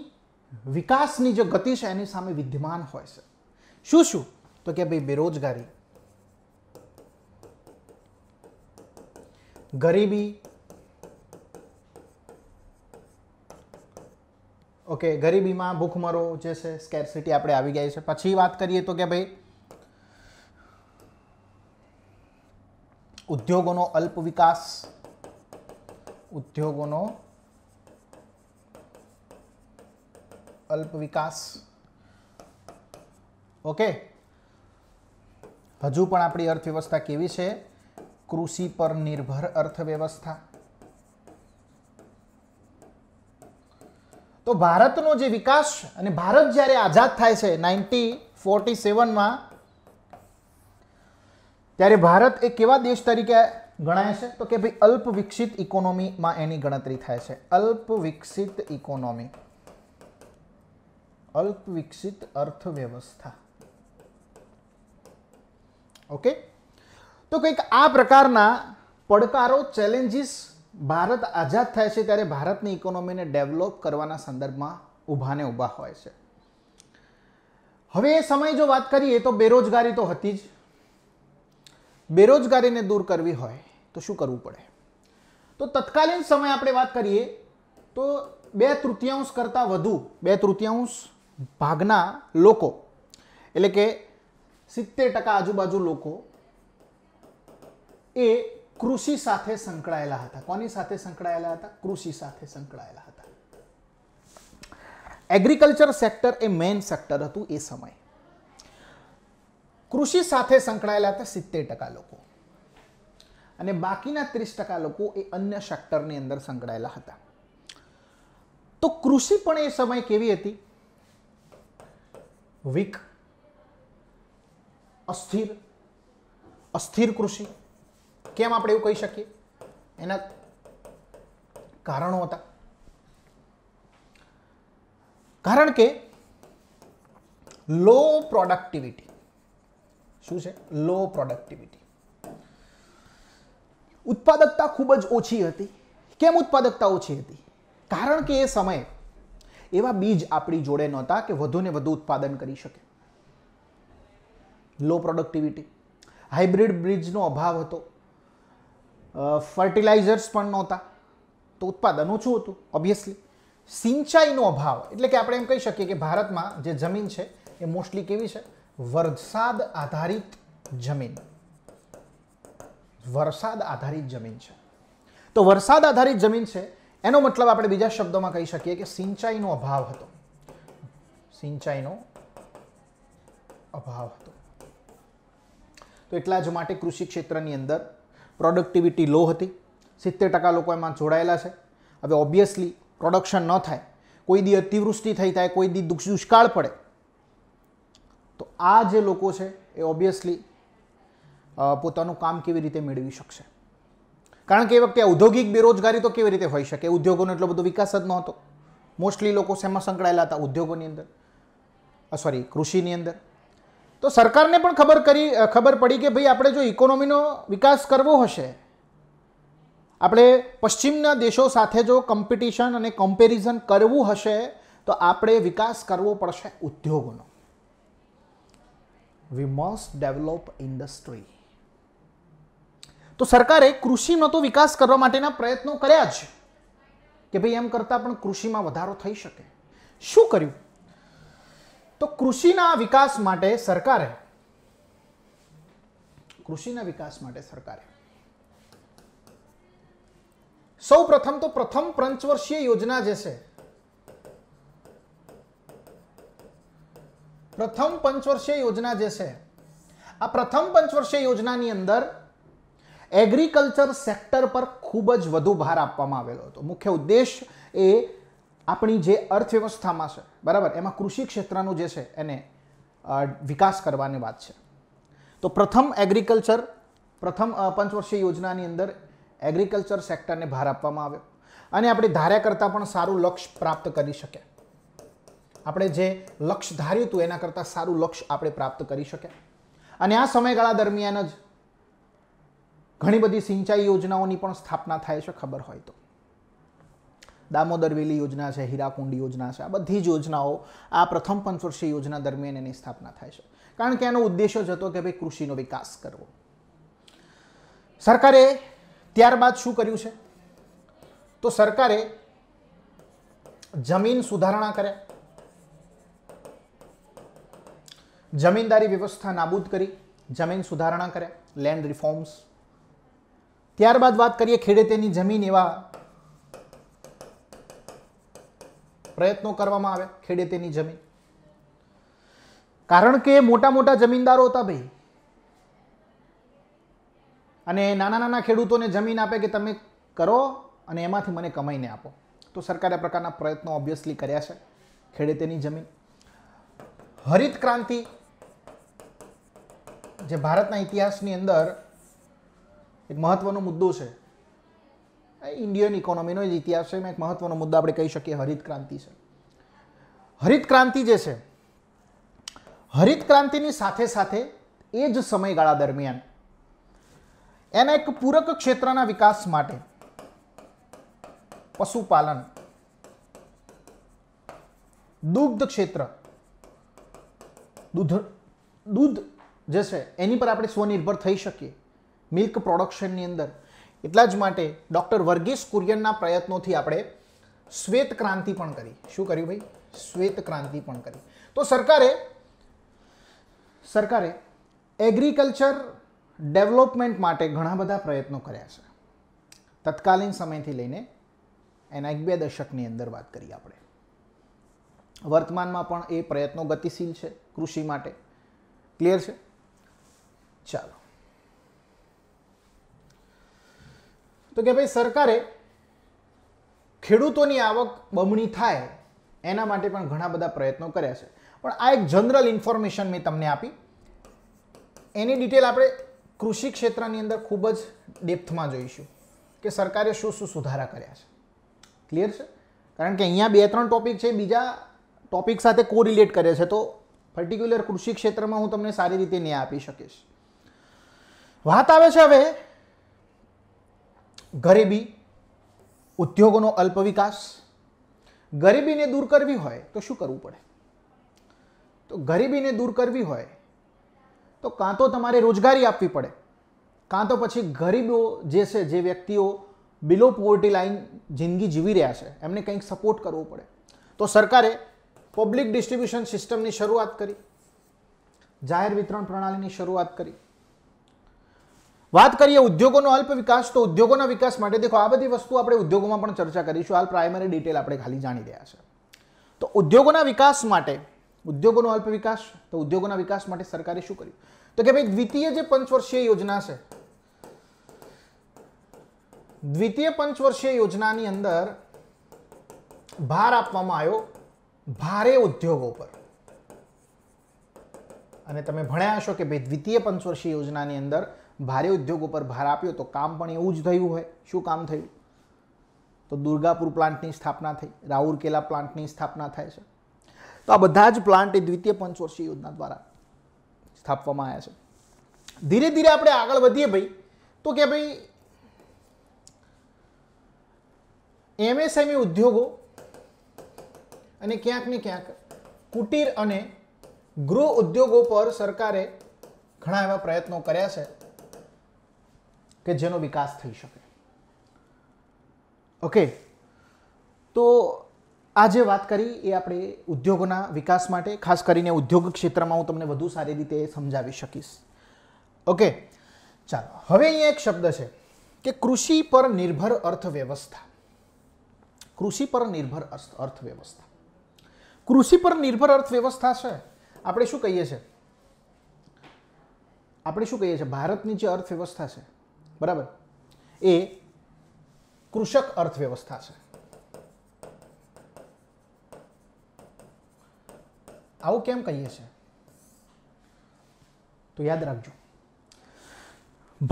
વિકાસની જે ગતિ છે એની સામે વિદ્યમાન હોય છે શું શું તો કે ભાઈ બેરોજગારી ગરીબી ઓકે ગરીબીમાં ભૂખમરો જે છે સ્કેરસિટી આપણે આવી ગઈ છે પછી વાત કરીએ તો કે ભાઈ ઉદ્યોગોનો અલ્પ વિકાસ ઉદ્યોગોનો અલ્પ વિકાસ ઓકે હજુ પણ આપણી અર્થવ્યવસ્થા કેવી છે કૃષિ પર નિર્ભર અર્થવ્યવસ્થા તો ભારતનો જે વિકાસ અને ભારત જ્યારે આઝાદ થાય છે નાઇન્ટી ફોર્ટી સેવનમાં ત્યારે ભારત એ કેવા દેશ તરીકે ગણાય છે તો કે ભાઈ અલ્પ વિકસિત ઇકોનોમીમાં એની ગણતરી થાય છે અલ્પ વિકસિત ઇકોનોમી અલ્પ વિકસિત અર્થવ્યવસ્થા ઓકે તો કંઈક આ પ્રકારના પડકારો ચેલેન્જીસ ભારત આઝાદ થાય છે ત્યારે ભારતની ઇકોનોમીને ડેવલપ કરવાના સંદર્ભમાં ઊભાને ઊભા હોય છે હવે એ સમય જો વાત કરીએ તો બેરોજગારી તો હતી જ બેરોજગારીને દૂર કરવી હોય તો શું કરવું પડે તો તત્કાલીન સમય આપણે વાત કરીએ તો બે તૃતીયાંશ કરતાં વધુ બે તૃતીયાંશ ભાગના લોકો એટલે કે સિત્તેર ટકા આજુબાજુ લોકો એ કૃષિ સાથે સંકળાયેલા હતા કોની સાથે સંકળાયેલા હતા કૃષિ સાથે સંકળાયેલા હતા એગ્રીકલ્ચર સેક્ટર એ મેઇન સેક્ટર હતું એ સમય કૃષિ સાથે સંકળાયેલા હતા સિત્તેર ટકા લોકો અને બાકીના ત્રીસ ટકા લોકો એ અન્ય સેક્ટરની અંદર સંકળાયેલા હતા તો કૃષિ પણ એ સમય કેવી હતી વીક અસ્થિર અસ્થિર કૃષિ કેમ આપણે એવું કહી શકીએ એના કારણો હતા કારણ કે લો પ્રોડક્ટિવિટી શું છે લો પ્રોડક્ટિવિટી ઉત્પાદકતા ખૂબ જ ઓછી હતી કેમ ઉત્પાદકતા ઓછી હતી કારણ કે એ સમયે એવા બીજ આપણી જોડે નહોતા કે વધુને વધુ ઉત્પાદન કરી શકે લો પ્રોડક્ટિવિટી હાઇબ્રિડ બ્રિજનો અભાવ હતો ફર્ટિલાઇઝર્સ પણ નહોતા તો ઉત્પાદન ઓછું હતું ઓબ્વિયસલી સિંચાઈનો અભાવ એટલે કે આપણે એમ કહી શકીએ કે ભારતમાં જે જમીન છે એ મોસ્ટલી કેવી છે વરસાદ આધારિત જમીન વરસાદ આધારિત જમીન છે તો વરસાદ આધારિત જમીન છે એનો મતલબ આપણે બીજા શબ્દોમાં કહી શકીએ કે સિંચાઈનો અભાવ હતો સિંચાઈનો અભાવ હતો તો એટલા જ માટે કૃષિ ક્ષેત્રની અંદર પ્રોડક્ટિવિટી લો હતી સિત્તેર ટકા લોકો એમાં જોડાયેલા છે હવે ઓબ્વિયસલી પ્રોડક્શન ન થાય કોઈ દી અતિવૃષ્ટિ થઈ થાય કોઈ દી દુષ્કાળ પડે તો આ જે લોકો છે એ ઓબ્વિયસલી પોતાનું કામ કેવી રીતે મેળવી શકશે કારણ કે એ વખતે ઔદ્યોગિક બેરોજગારી તો કેવી રીતે હોઈ શકે ઉદ્યોગોનો એટલો બધો વિકાસ જ નહોતો મોસ્ટલી લોકો શેમાં સંકળાયેલા હતા ઉદ્યોગોની અંદર સોરી કૃષિની અંદર તો સરકારને પણ ખબર કરી ખબર પડી કે ભાઈ આપણે જો ઇકોનોમીનો વિકાસ કરવો હશે આપણે પશ્ચિમના દેશો સાથે જો કોમ્પિટિશન અને કમ્પેરિઝન કરવું હશે તો આપણે વિકાસ કરવો પડશે ઉદ્યોગોનો વી મસ્ટ ડેવલપ ઇન્ડસ્ટ્રી તો સરકારે કૃષિનો તો વિકાસ કરવા માટેના પ્રયત્નો કર્યા જ કે ભાઈ એમ કરતાં પણ કૃષિમાં વધારો થઈ શકે શું કર્યું તો કૃષિના વિકાસ માટે સરકારે કૃષિના વિકાસ માટે સરકારે સૌ પ્રથમ તો પ્રથમ પંચવર્ષીય યોજના જે છે પ્રથમ પંચવર્ષીય યોજના જે છે આ પ્રથમ પંચવર્ષીય યોજનાની અંદર એગ્રીકલ્ચર સેક્ટર પર ખૂબ જ વધુ ભાર આપવામાં આવેલો હતો મુખ્ય ઉદ્દેશ એ આપણી જે અર્થવ્યવસ્થામાં છે બરાબર એમાં કૃષિ ક્ષેત્રનું જે છે એને વિકાસ કરવાની વાત છે તો પ્રથમ એગ્રીકલ્ચર પ્રથમ પંચવર્ષીય યોજનાની અંદર એગ્રીકલ્ચર સેક્ટરને ભાર આપવામાં આવ્યો અને આપણે ધાર્યા કરતાં પણ સારું લક્ષ્ય પ્રાપ્ત કરી શકે આપણે જે લક્ષ્ય ધાર્યું હતું એના કરતાં સારું લક્ષ્ય આપણે પ્રાપ્ત કરી શકે અને આ સમયગાળા દરમિયાન જ ઘણી બધી સિંચાઈ યોજનાઓની પણ સ્થાપના થાય છે ખબર હોય તો દામોદરવેલી યોજના છે હીરાકુંડી યોજના છે આ બધી જ યોજનાઓ આ પ્રથમ પંચવર્ષીય યોજના દરમિયાન એની સ્થાપના થાય છે કારણ કે એનો ઉદ્દેશ્ય જ હતો કે ભાઈ કૃષિનો વિકાસ કરવો સરકારે ત્યારબાદ શું કર્યું છે તો સરકારે જમીન સુધારણા કર્યા જમીનદારી વ્યવસ્થા નાબૂદ કરી જમીન સુધારણા કર્યા લેન્ડ રિફોર્મ્સ ત્યારબાદ વાત કરીએ ખેડેતેની જમીન એવા પ્રયત્નો કરવામાં આવે ખેડેતેની જમીન કારણ કે મોટા મોટા જમીનદારો હતા ભાઈ અને નાના નાના ખેડૂતોને જમીન આપે કે તમે કરો અને એમાંથી મને કમાઈને આપો તો સરકારે પ્રકારના પ્રયત્નો ઓબ્વિયસલી કર્યા છે ખેડેતેની જમીન હરિત ક્રાંતિ જે ભારતના ઇતિહાસની અંદર એક મહત્વનો મુદ્દો છે ઇન્ડિયન ઇકોનોમીનો જ ઇતિહાસ છે એમાં એક મહત્વનો મુદ્દો આપણે કહી શકીએ હરિત ક્રાંતિ છે હરિત ક્રાંતિ જે છે હરિત ક્રાંતિની સાથે સાથે એ જ સમયગાળા દરમિયાન એના એક પૂરક ક્ષેત્રના વિકાસ માટે પશુપાલન દુગ્ધ ક્ષેત્ર દૂધ દૂધ જે છે એની પર આપણે સ્વનિર્ભર થઈ શકીએ મિલ્ક પ્રોડક્શનની અંદર એટલા જ માટે ડૉક્ટર વર્ગીસ કુરિયનના પ્રયત્નોથી આપણે શ્વેત ક્રાંતિ પણ કરી શું કર્યું ભાઈ શ્વેત ક્રાંતિ પણ કરી તો સરકારે સરકારે એગ્રીકલ્ચર ડેવલપમેન્ટ માટે ઘણા બધા પ્રયત્નો કર્યા છે તત્કાલીન સમયથી લઈને એના એક બે દશકની અંદર વાત કરીએ આપણે વર્તમાનમાં પણ એ પ્રયત્નો ગતિશીલ છે કૃષિ માટે ક્લિયર છે ચાલો તો કે ભાઈ સરકારે ખેડૂતોની આવક બમણી થાય એના માટે પણ ઘણા બધા પ્રયત્નો કર્યા છે પણ આ એક જનરલ ઇન્ફોર્મેશન મેં તમને આપી એની ડિટેલ આપણે કૃષિ ક્ષેત્રની અંદર ખૂબ જ ડેપ્થમાં જોઈશું કે સરકારે શું શું સુધારા કર્યા છે ક્લિયર છે કારણ કે અહીંયા બે ત્રણ ટોપિક છે બીજા ટોપિક સાથે કોરિલેટ કરે છે તો પર્ટિક્યુલર કૃષિ ક્ષેત્રમાં હું તમને સારી રીતે ન્યાય આપી શકીશ વાત આવે છે હવે ગરીબી ઉદ્યોગોનો અલ્પ વિકાસ ગરીબીને દૂર કરવી હોય તો શું કરવું પડે તો ગરીબીને દૂર કરવી હોય તો કાં તો તમારે રોજગારી આપવી પડે કાં તો પછી ગરીબો જે છે જે વ્યક્તિઓ બિલો પોવર્ટી લાઈન જિંદગી જીવી રહ્યા છે એમને કંઈક સપોર્ટ કરવો પડે તો સરકારે પબ્લિક ડિસ્ટ્રીબ્યુશન સિસ્ટમની શરૂઆત કરી જાહેર વિતરણ પ્રણાલીની શરૂઆત કરી વાત કરીએ ઉદ્યોગોનો અલ્પ વિકાસ તો ઉદ્યોગોના વિકાસ માટે દેખો આ બધી વસ્તુ આપણે ઉદ્યોગોમાં પણ ચર્ચા કરીશું હાલ પ્રાઇમરી ડિટેલ આપણે ખાલી જાણી રહ્યા છે તો ઉદ્યોગોના વિકાસ માટે ઉદ્યોગોનો અલ્પ વિકાસ તો ઉદ્યોગોના વિકાસ માટે સરકારે શું કર્યું તો કે ભાઈ દ્વિતીય જે પંચવર્ષીય યોજના છે દ્વિતીય પંચવર્ષીય યોજનાની અંદર ભાર આપવામાં આવ્યો ભારે ઉદ્યોગો પર અને તમે ભણ્યા હશો કે ભાઈ દ્વિતીય પંચવર્ષીય યોજનાની અંદર ભારે ઉદ્યોગ ઉપર ભાર આપ્યો તો કામ પણ એવું જ થયું હોય શું કામ થયું તો દુર્ગાપુર પ્લાન્ટની સ્થાપના થઈ રાઉરકેલા પ્લાન્ટની સ્થાપના થાય છે તો આ બધા જ પ્લાન્ટ એ દ્વિતીય પંચવર્ષીય યોજના દ્વારા સ્થાપવામાં આવ્યા છે ધીરે ધીરે આપણે આગળ વધીએ ભાઈ તો કે ભાઈ એમએસએમઈ ઉદ્યોગો અને ક્યાંક ને ક્યાંક કુટીર અને ગૃહ ઉદ્યોગો પર સરકારે ઘણા એવા પ્રયત્નો કર્યા છે કે જેનો વિકાસ થઈ શકે ઓકે તો આ જે વાત કરી એ આપણે ઉદ્યોગોના વિકાસ માટે ખાસ કરીને ઉદ્યોગ ક્ષેત્રમાં હું તમને વધુ સારી રીતે સમજાવી શકીશ ઓકે ચાલો હવે અહીંયા એક શબ્દ છે કે કૃષિ પર નિર્ભર અર્થવ્યવસ્થા કૃષિ પર નિર્ભર અર્થવ્યવસ્થા કૃષિ પર નિર્ભર અર્થવ્યવસ્થા છે આપણે શું કહીએ છીએ આપણે શું કહીએ છીએ ભારતની જે અર્થવ્યવસ્થા છે बरोबर ए कृषक अर्थ व्यवस्था छे આવ કેમ કહીએ છે તો યાદ રાખજો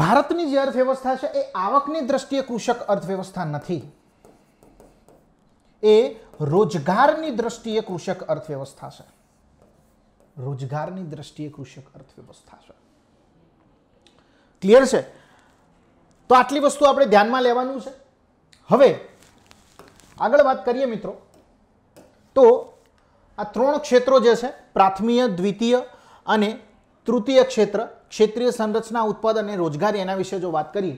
ભારતની જેર વ્યવસ્થા છે એ આવકની દ્રષ્ટિએ કૃષક અર્થવ્યવસ્થા નથી એ રોજગારની દ્રષ્ટિએ કૃષક અર્થવ્યવસ્થા છે રોજગારની દ્રષ્ટિએ કૃષક અર્થવ્યવસ્થા છે ક્લિયર છે તો આટલી વસ્તુ આપણે ધ્યાનમાં લેવાનું છે હવે આગળ વાત કરીએ મિત્રો તો આ ત્રણ ક્ષેત્રો જે છે પ્રાથમિય દ્વિતીય અને તૃતીય ક્ષેત્ર ક્ષેત્રીય સંરચના ઉત્પાદન અને રોજગારી એના વિશે જો વાત કરીએ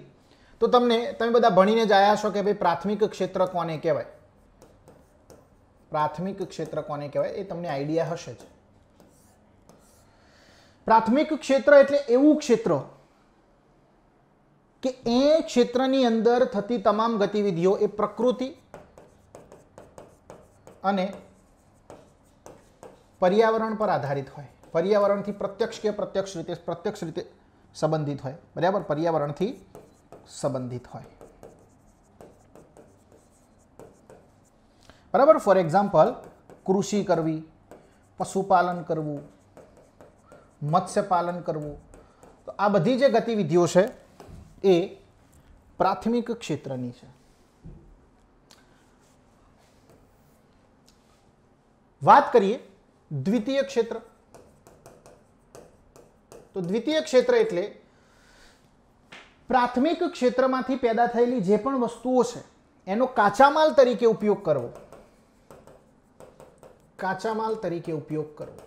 તો તમને તમે બધા ભણીને જ આવ્યા છો કે ભાઈ પ્રાથમિક ક્ષેત્ર કોને કહેવાય પ્રાથમિક ક્ષેત્ર કોને કહેવાય એ તમને આઈડિયા હશે જ પ્રાથમિક ક્ષેત્ર એટલે એવું ક્ષેત્ર કે એ ક્ષેત્રની અંદર થતી તમામ ગતિવિધિઓ એ પ્રકૃતિ અને પર્યાવરણ પર આધારિત હોય પર્યાવરણથી પ્રત્યક્ષ કે પ્રત્યક્ષ રીતે પ્રત્યક્ષ રીતે સંબંધિત હોય બરાબર પર્યાવરણથી સંબંધિત હોય બરાબર ફોર એક્ઝામ્પલ કૃષિ કરવી પશુપાલન કરવું મત્સ્યપાલન કરવું તો આ બધી જે ગતિવિધિઓ છે એ પ્રાથમિક ક્ષેત્રની છે વાત કરીએ દ્વિતીય ક્ષેત્ર તો દ્વિતીય ક્ષેત્ર એટલે પ્રાથમિક ક્ષેત્રમાંથી પેદા થયેલી જે પણ વસ્તુઓ છે એનો કાચા માલ તરીકે ઉપયોગ કરવો કાચા માલ તરીકે ઉપયોગ કરવો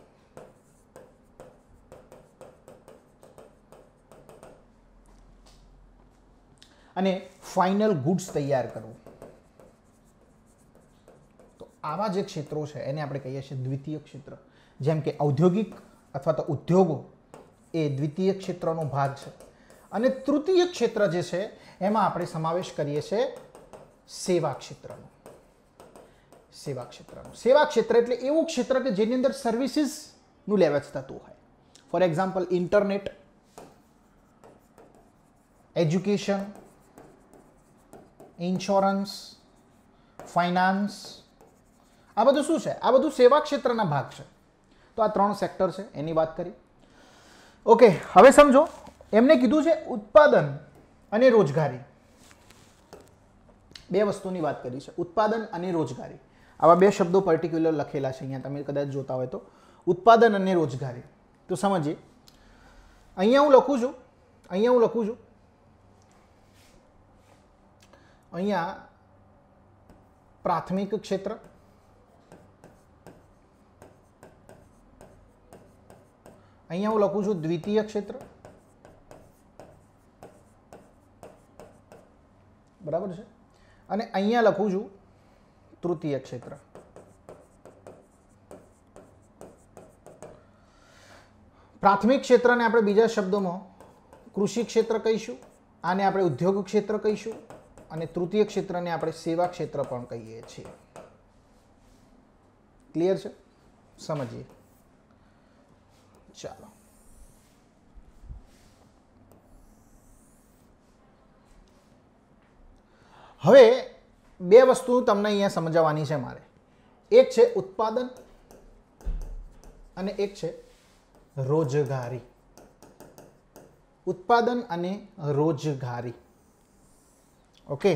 અને ફાઇનલ ગુડ્સ તૈયાર કરવું તો આવા જે ક્ષેત્રો છે એને આપણે કહીએ છીએ દ્વિતીય ક્ષેત્ર જેમ કે ઔદ્યોગિક અથવા તો ઉદ્યોગો એ દ્વિતીય ક્ષેત્રનો ભાગ છે અને તૃતીય ક્ષેત્ર જે છે એમાં આપણે સમાવેશ કરીએ છીએ સેવા ક્ષેત્રનો સેવા ક્ષેત્રનો સેવા ક્ષેત્ર એટલે એવું ક્ષેત્ર કે જેની અંદર સર્વિસીસનું લેવેચ થતું હોય for example internet education insurance finance આ બધું શું છે આ બધું સેવા ક્ષેત્રના ભાગ છે તો આ ત્રણ સેક્ટર છે એની વાત કરી ઓકે હવે સમજો એમને કીધું છે ઉત્પાદન અને રોજગારી બે વસ્તુની વાત કરી છે ઉત્પાદન અને રોજગારી આવા બે શબ્દો પર્ટિક્યુલર લખેલા છે અહીંયા તમે કદાચ જોતા હોય તો ઉત્પાદન અને રોજગારી તો સમજીએ અહીંયા હું લખું છું અહીંયા હું લખું છું અહીંયા પ્રાથમિક ક્ષેત્ર અહીંયા હું લખું છું દ્વિતીય ક્ષેત્ર બરાબર છે અને અહીંયા લખું છું તૃતીય ક્ષેત્ર પ્રાથમિક ક્ષેત્રને આપણે બીજા શબ્દોમાં કૃષિ ક્ષેત્ર કહીશું આને આપણે ઉદ્યોગ ક્ષેત્ર કહીશું અને તૃતીય ક્ષેત્રને આપણે સેવા ક્ષેત્ર પણ કહીએ છીએ ક્લિયર છે સમજીએ ચાલો હવે બે વસ્તુ તમને અહીંયા સમજાવવાની છે મારે એક છે ઉત્પાદન અને એક છે રોજગારી ઉત્પાદન અને રોજગારી ઓકે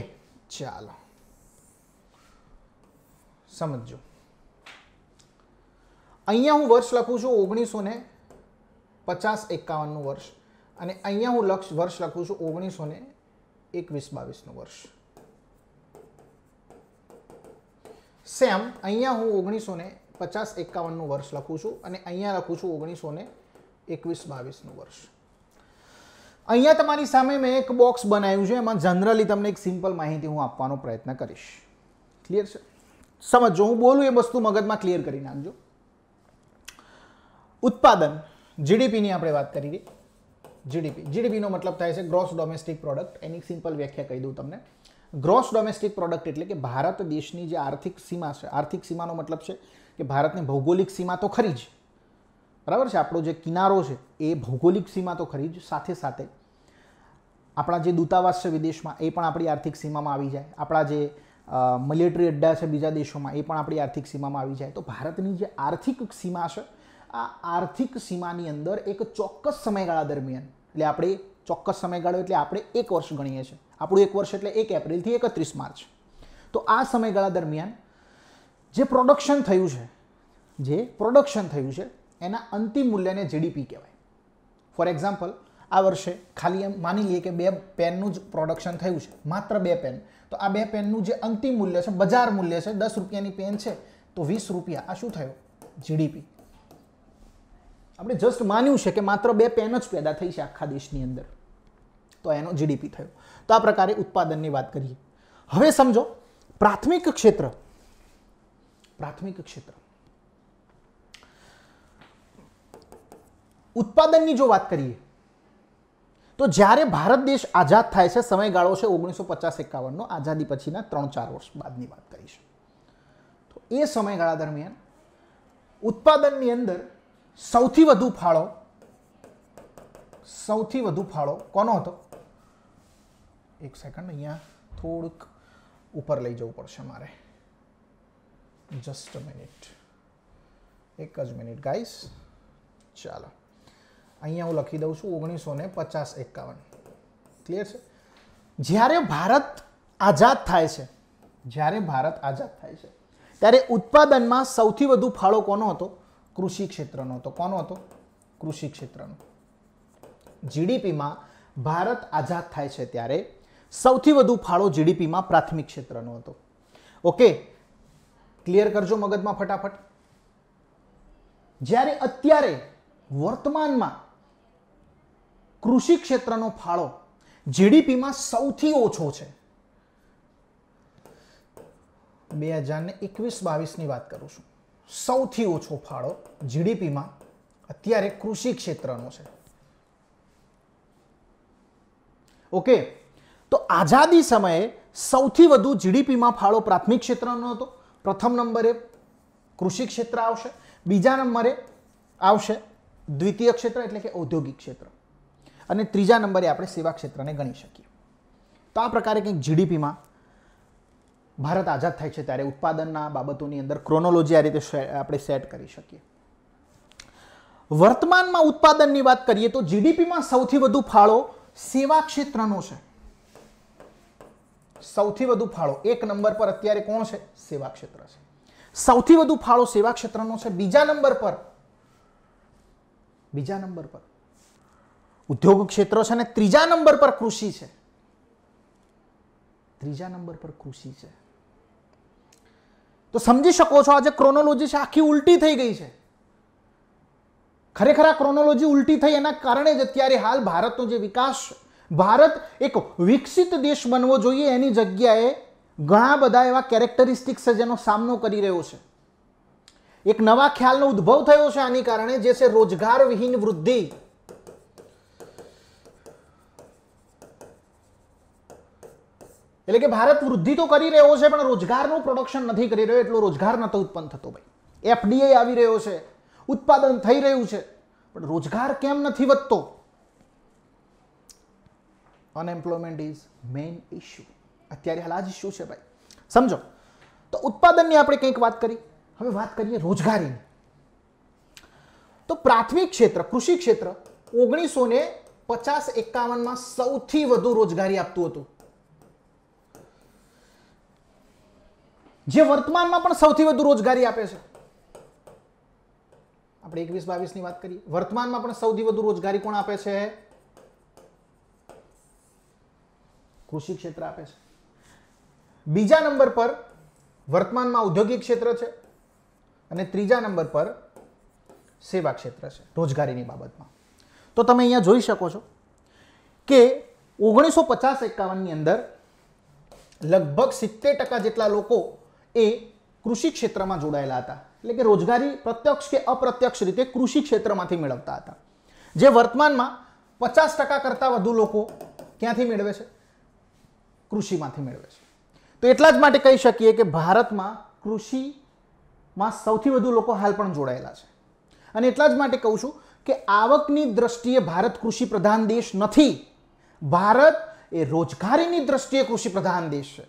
ચાલો સમજો અહીંયા હું વર્ષ લખું છું ઓગણીસો ને પચાસ એકાવનનું વર્ષ અને અહીંયા હું લક્ષ વર્ષ લખું છું ઓગણીસો ને એકવીસ બાવીસનું વર્ષ સેમ અહીંયા હું ઓગણીસો ને પચાસ એકાવનનું વર્ષ લખું છું અને અહીંયા લખું છું ઓગણીસો ને એકવીસ બાવીસનું વર્ષ અહીંયા તમારી સામે મેં એક બોક્સ બનાવ્યું છે એમાં જનરલી તમને એક સિમ્પલ માહિતી હું આપવાનો પ્રયત્ન કરીશ ક્લિયર છે સમજો હું બોલું એ વસ્તુ મગજમાં ક્લિયર કરી નાખજો ઉત્પાદન જીડીપીની આપણે વાત કરીએ જીડીપી જીડીપીનો મતલબ થાય છે ગ્રોસ ડોમેસ્ટિક પ્રોડક્ટ એની સિમ્પલ વ્યાખ્યા કહી દઉં તમને ગ્રોસ ડોમેસ્ટિક પ્રોડક્ટ એટલે કે ભારત દેશની જે આર્થિક સીમા છે આર્થિક સીમાનો મતલબ છે કે ભારતની ભૌગોલિક સીમા તો ખરી જ બરાબર છે આપણો જે કિનારો છે એ ભૌગોલિક સીમા તો ખરી જ સાથે સાથે આપણા જે દૂતાવાસ છે વિદેશમાં એ પણ આપણી આર્થિક સીમામાં આવી જાય આપણા જે મિલિટરી અડ્ડા છે બીજા દેશોમાં એ પણ આપણી આર્થિક સીમામાં આવી જાય તો ભારતની જે આર્થિક સીમા છે આ આર્થિક સીમાની અંદર એક ચોક્કસ સમયગાળા દરમિયાન એટલે આપણે ચોક્કસ સમયગાળો એટલે આપણે એક વર્ષ ગણીએ છીએ આપણું એક વર્ષ એટલે એક એપ્રિલથી એકત્રીસ માર્ચ તો આ સમયગાળા દરમિયાન જે પ્રોડક્શન થયું છે જે પ્રોડક્શન થયું છે એના અંતિમ મૂલ્યને જીડીપી કહેવાય ફોર એક્ઝામ્પલ આ વર્ષે ખાલી એમ માની લઈએ કે બે પેનનું જ પ્રોડક્શન થયું છે માત્ર બે પેન તો આ બે પેનનું જે અંતિમ મૂલ્ય છે બજાર મૂલ્ય છે દસ રૂપિયાની પેન છે તો વીસ રૂપિયા આ શું થયું જીડીપી આપણે જસ્ટ માન્યું છે કે માત્ર બે પેન જ પેદા થઈ છે આખા દેશની અંદર તો એનો જીડીપી થયો તો આ પ્રકારે ઉત્પાદનની વાત કરીએ હવે સમજો પ્રાથમિક ક્ષેત્ર પ્રાથમિક ક્ષેત્ર ઉત્પાદનની જો વાત કરીએ તો જ્યારે ભારત દેશ આઝાદ થાય છે સમયગાળો છે ઓગણીસો પચાસ એકાવનનો આઝાદી પછીના ત્રણ ચાર વર્ષ બાદની વાત કરીશું તો એ સમયગાળા દરમિયાન ઉત્પાદનની અંદર સૌથી વધુ ફાળો સૌથી વધુ ફાળો કોનો હતો એક સેકન્ડ અહીંયા થોડુંક ઉપર લઈ જવું પડશે મારે જસ્ટ મિનિટ એક જ મિનિટ ગાઈસ ચાલો અહીંયા હું લખી દઉં છું ઓગણીસો ને પચાસ એકાવન ક્લિયર છે જ્યારે ભારત આઝાદ થાય છે જ્યારે ભારત આઝાદ થાય છે ત્યારે ઉત્પાદનમાં સૌથી વધુ ફાળો કોનો હતો કૃષિ ક્ષેત્રનો હતો કોનો હતો કૃષિ ક્ષેત્રનો જીડીપીમાં ભારત આઝાદ થાય છે ત્યારે સૌથી વધુ ફાળો જીડીપીમાં પ્રાથમિક ક્ષેત્રનો હતો ઓકે ક્લિયર કરજો મગજમાં ફટાફટ જ્યારે અત્યારે વર્તમાનમાં કૃષિ ક્ષેત્રનો ફાળો જીડીપીમાં સૌથી ઓછો છે બે હજાર એકવીસ બાવીસની વાત કરું છું સૌથી ઓછો ફાળો જીડીપીમાં અત્યારે કૃષિ ક્ષેત્રનો છે ઓકે તો આઝાદી સમયે સૌથી વધુ જીડીપીમાં ફાળો પ્રાથમિક ક્ષેત્રનો હતો પ્રથમ નંબરે કૃષિ ક્ષેત્ર આવશે બીજા નંબરે આવશે દ્વિતીય ક્ષેત્ર એટલે કે ઔદ્યોગિક ક્ષેત્ર અને ત્રીજા નંબરે આપણે સેવા ક્ષેત્રને ગણી શકીએ તો આ પ્રકારે કંઈક જીડીપીમાં ભારત આઝાદ થાય છે ત્યારે ઉત્પાદનના બાબતોની અંદર ક્રોનોલોજી આ રીતે આપણે સેટ કરી શકીએ વર્તમાનમાં ઉત્પાદનની વાત કરીએ તો જીડીપીમાં સૌથી વધુ ફાળો સેવા ક્ષેત્રનો છે સૌથી વધુ ફાળો એક નંબર પર અત્યારે કોણ છે સેવા ક્ષેત્ર છે સૌથી વધુ ફાળો સેવા ક્ષેત્રનો છે બીજા નંબર પર બીજા નંબર પર ઉદ્યોગ ક્ષેત્રો છે અને ત્રીજા નંબર પર કૃષિ છે ત્રીજા નંબર પર કૃષિ છે તો સમજી શકો છો આજે ક્રોનોલોજી છે આખી ઉલટી થઈ ગઈ છે ખરેખર આ ક્રોનોલોજી ઉલટી થઈ એના કારણે જ અત્યારે હાલ ભારતનો જે વિકાસ ભારત એક વિકસિત દેશ બનવો જોઈએ એની જગ્યાએ ઘણા બધા એવા કેરેક્ટરિસ્ટિક્સ છે જેનો સામનો કરી રહ્યો છે એક નવા ખ્યાલનો ઉદ્ભવ થયો છે આની કારણે જે છે રોજગારવિહીન વૃદ્ધિ એટલે કે ભારત વૃદ્ધિ તો કરી રહ્યો છે પણ રોજગારનું પ્રોડક્શન નથી કરી રહ્યો એટલો રોજગાર નહોતો ઉત્પન્ન થતો ભાઈ એફડીઆઈ આવી રહ્યો છે ઉત્પાદન થઈ રહ્યું છે પણ રોજગાર કેમ નથી વધતો અનએમ્પ્લોયમેન્ટ ઇઝ મેઇન ઇશ્યુ અત્યારે હાલ આ જ ઇશ્યુ છે ભાઈ સમજો તો ઉત્પાદનની આપણે કંઈક વાત કરી હવે વાત કરીએ રોજગારીની તો પ્રાથમિક ક્ષેત્ર કૃષિ ક્ષેત્ર ઓગણીસો ને પચાસ એકાવનમાં સૌથી વધુ રોજગારી આપતું હતું જે વર્તમાનમાં પણ સૌથી વધુ રોજગારી આપે છે આપણે એકવીસ બાવીસની વાત કરીએ વર્તમાનમાં પણ સૌથી વધુ રોજગારી કોણ આપે છે કૃષિ ક્ષેત્ર આપે છે બીજા નંબર પર વર્તમાનમાં ઔદ્યોગિક ક્ષેત્ર છે અને ત્રીજા નંબર પર સેવા ક્ષેત્ર છે રોજગારીની બાબતમાં તો તમે અહીંયા જોઈ શકો છો કે ઓગણીસો પચાસ એકાવનની અંદર લગભગ સિત્તેર ટકા જેટલા લોકો એ કૃષિ ક્ષેત્રમાં જોડાયેલા હતા એટલે કે રોજગારી પ્રત્યક્ષ કે અપ્રત્યક્ષ રીતે કૃષિ ક્ષેત્રમાંથી મેળવતા હતા જે વર્તમાનમાં પચાસ ટકા કરતાં વધુ લોકો ક્યાંથી મેળવે છે કૃષિમાંથી મેળવે છે તો એટલા જ માટે કહી શકીએ કે ભારતમાં કૃષિમાં સૌથી વધુ લોકો હાલ પણ જોડાયેલા છે અને એટલા જ માટે કહું છું કે આવકની દ્રષ્ટિએ ભારત કૃષિ પ્રધાન દેશ નથી ભારત એ રોજગારીની દ્રષ્ટિએ કૃષિ પ્રધાન દેશ છે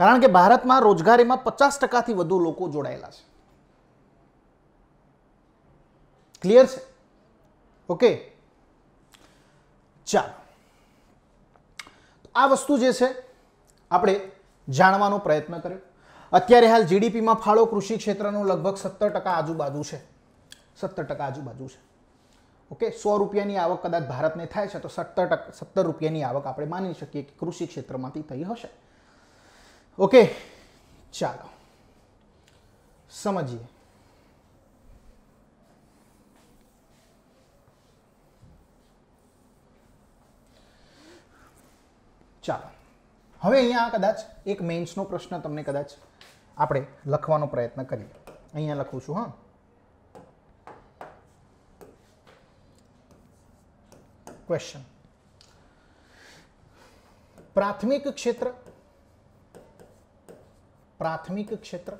કારણ કે ભારતમાં રોજગારીમાં પચાસ ટકાથી વધુ લોકો જોડાયેલા છે ક્લિયર છે ઓકે ચાલો આ વસ્તુ જે છે આપણે જાણવાનો પ્રયત્ન કર્યો અત્યારે હાલ જીડીપીમાં ફાળો કૃષિ ક્ષેત્રનો લગભગ સત્તર ટકા આજુબાજુ છે સત્તર ટકા આજુબાજુ છે ઓકે સો રૂપિયાની આવક કદાચ ભારતને થાય છે તો સત્તર ટકા સત્તર રૂપિયાની આવક આપણે માની શકીએ કે કૃષિ ક્ષેત્રમાંથી થઈ હશે ओके चलो समझिए ચાલો હવે અહીંયા કદાચ એક મેન્સનો પ્રશ્ન તમને કદાચ આપણે લખવાનો પ્રયત્ન કરીએ અહીંયા લખું છું હા ક્વેશ્ચન પ્રાથમિક ક્ષેત્ર પ્રાથમિક ક્ષેત્ર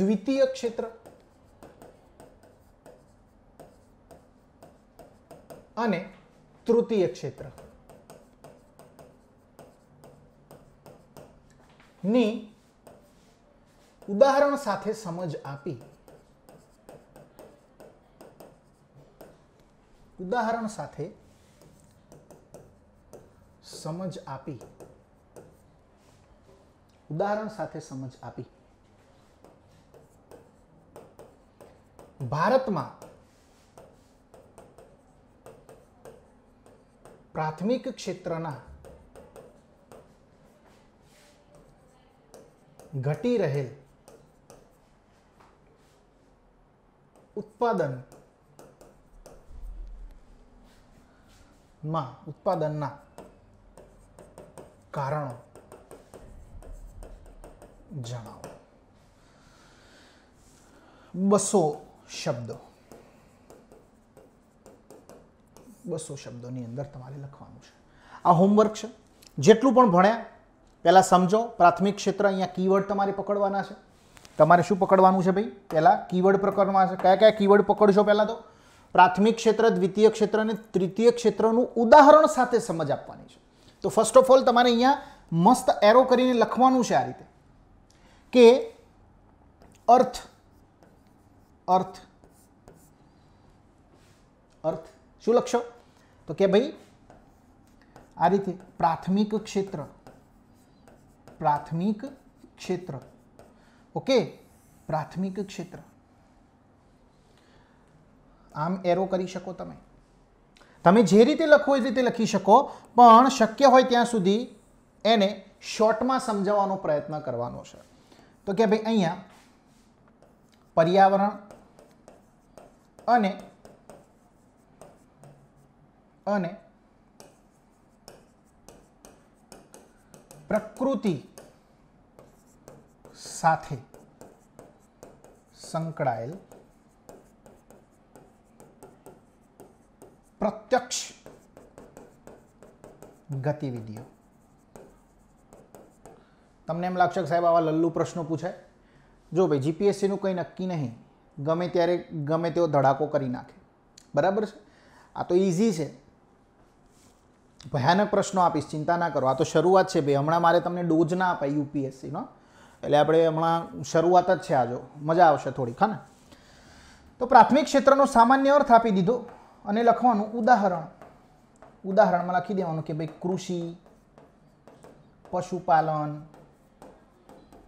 દ્વિતીય ક્ષેત્ર અને તૃતીય ક્ષેત્ર ની ઉદાહરણ સાથે સમજ આપી ઉદાહરણ સાથે સમજ આપી ઉદાહરણ સાથે સમજ આપી ભારતમાં પ્રાથમિક ક્ષેત્રના ઘટી રહેલ ઉત્પાદન માં ઉત્પાદનના કારણો જણાવો બસો શબ્દો બસો શબ્દોની અંદર તમારે લખવાનું છે આ હોમવર્ક છે જેટલું પણ ભણ્યા પહેલાં સમજો પ્રાથમિક ક્ષેત્ર અહીંયા કીવર્ડ તમારે પકડવાના છે તમારે શું પકડવાનું છે ભાઈ પહેલાં કીવર્ડ પ્રકરણમાં છે કયા કયા કીવર્ડ પકડશો પહેલાં તો પ્રાથમિક ક્ષેત્ર દ્વિતીય ક્ષેત્ર અને તૃતીય ક્ષેત્રનું ઉદાહરણ સાથે સમજ આપવાની છે તો ફર્સ્ટ ઓફ ઓલ તમારે અહીંયા મસ્ત એરો કરીને લખવાનું છે આ રીતે કે અર્થ અર્થ અર્થ શું લખશો તો કે ભાઈ આ રીતે પ્રાથમિક ક્ષેત્ર પ્રાથમિક ક્ષેત્ર ઓકે પ્રાથમિક ક્ષેત્ર આમ એરો કરી શકો તમે તમે જે રીતે લખો એ રીતે લખી શકો પણ શક્ય હોય ત્યાં સુધી એને શોર્ટમાં સમજાવવાનો પ્રયત્ન કરવાનો છે તો કે ભાઈ અહીંયા પર્યાવરણ અને અને પ્રકૃતિ સાથે સંકળાયેલ પ્રત્યક્ષ ગતિવિધિઓ તમને એમ લાગશે કે સાહેબ આવા લલ્લુ પ્રશ્નો પૂછાય જો ભાઈ જીપીએસસીનું કંઈ નક્કી નહીં ગમે ત્યારે ગમે તેઓ ધડાકો કરી નાખે બરાબર છે આ તો ઇઝી છે ભયાનક પ્રશ્નો આપીશ ચિંતા ના કરો આ તો શરૂઆત છે ભાઈ હમણાં મારે તમને ડોઝ ના અપાય યુપીએસસીનો એટલે આપણે હમણાં શરૂઆત જ છે આજો મજા આવશે થોડીક હા ને તો પ્રાથમિક ક્ષેત્રનો સામાન્ય અર્થ આપી દીધો અને લખવાનું ઉદાહરણ ઉદાહરણમાં લખી દેવાનું કે ભાઈ કૃષિ પશુપાલન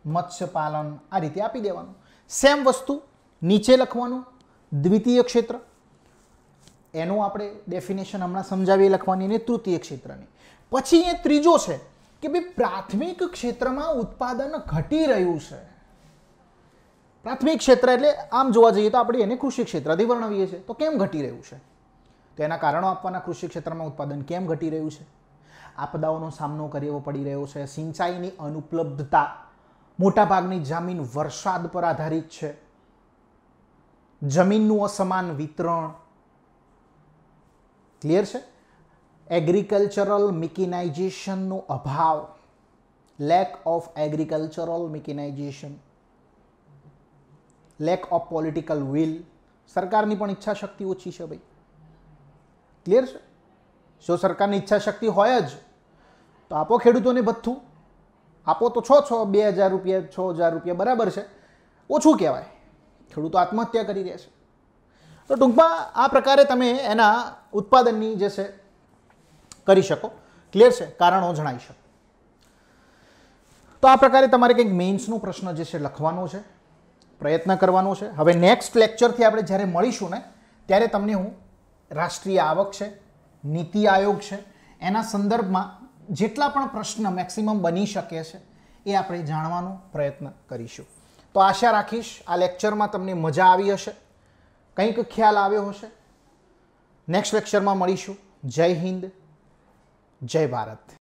મત્સ્યપાલન આ રીતે આપી દેવાનું સેમ વસ્તુ નીચે લખવાનું દ્વિતીય ક્ષેત્ર એનું આપણે ડેફિનેશન હમણાં સમજાવીએ લખવાની અને તૃતીય ક્ષેત્રની પછી એ ત્રીજો છે કે ભાઈ પ્રાથમિક ક્ષેત્રમાં ઉત્પાદન ઘટી રહ્યું છે પ્રાથમિક ક્ષેત્ર એટલે આમ જોવા જઈએ તો આપણે એને કૃષિ ક્ષેત્રથી વર્ણવીએ છીએ તો કેમ ઘટી રહ્યું છે તો એના કારણો આપવાના કૃષિ ક્ષેત્રમાં ઉત્પાદન કેમ ઘટી રહ્યું છે આપદાઓનો સામનો કરવો પડી રહ્યો છે સિંચાઈની અનુપલબ્ધતા મોટાભાગની જમીન વરસાદ પર આધારિત છે જમીનનું અસમાન વિતરણ ક્લિયર છે એગ્રીકલ્ચરલ મિકિનાઇઝેશનનો અભાવ lack of agricultural mechanization lack of political will સરકારની પણ ઈચ્છા શક્તિ ઓછી છે ભાઈ ક્લિયર છે જો સરકારની ઈચ્છા શક્તિ હોય જ તો આપો ખેડૂતોને ભથ્થું આપો તો છ છો બે હજાર રૂપિયા છ હજાર રૂપિયા બરાબર છે ઓછું કહેવાય ખેડૂતો આત્મહત્યા કરી રહ્યા છે તો ટૂંકમાં આ પ્રકારે તમે એના ઉત્પાદનની જે છે કરી શકો ક્લિયર છે કારણો જણાવી શકો તો આ પ્રકારે તમારે કંઈક મેઇન્સનો પ્રશ્ન જે છે લખવાનો છે પ્રયત્ન કરવાનો છે હવે નેક્સ્ટ લેક્ચરથી આપણે જ્યારે મળીશું ને ત્યારે તમને હું રાષ્ટ્રીય આવક છે નીતિ આયોગ છે એના સંદર્ભમાં જેટલા પણ પ્રશ્ન મેક્સિમમ બની શકે છે એ આપણે જાણવાનો પ્રયત્ન કરીશું તો આશા રાખીશ આ લેક્ચરમાં તમને મજા આવી હશે કંઈક ખ્યાલ આવ્યો હશે નેક્સ્ટ લેક્ચરમાં મળીશું જય હિન્દ જય ભારત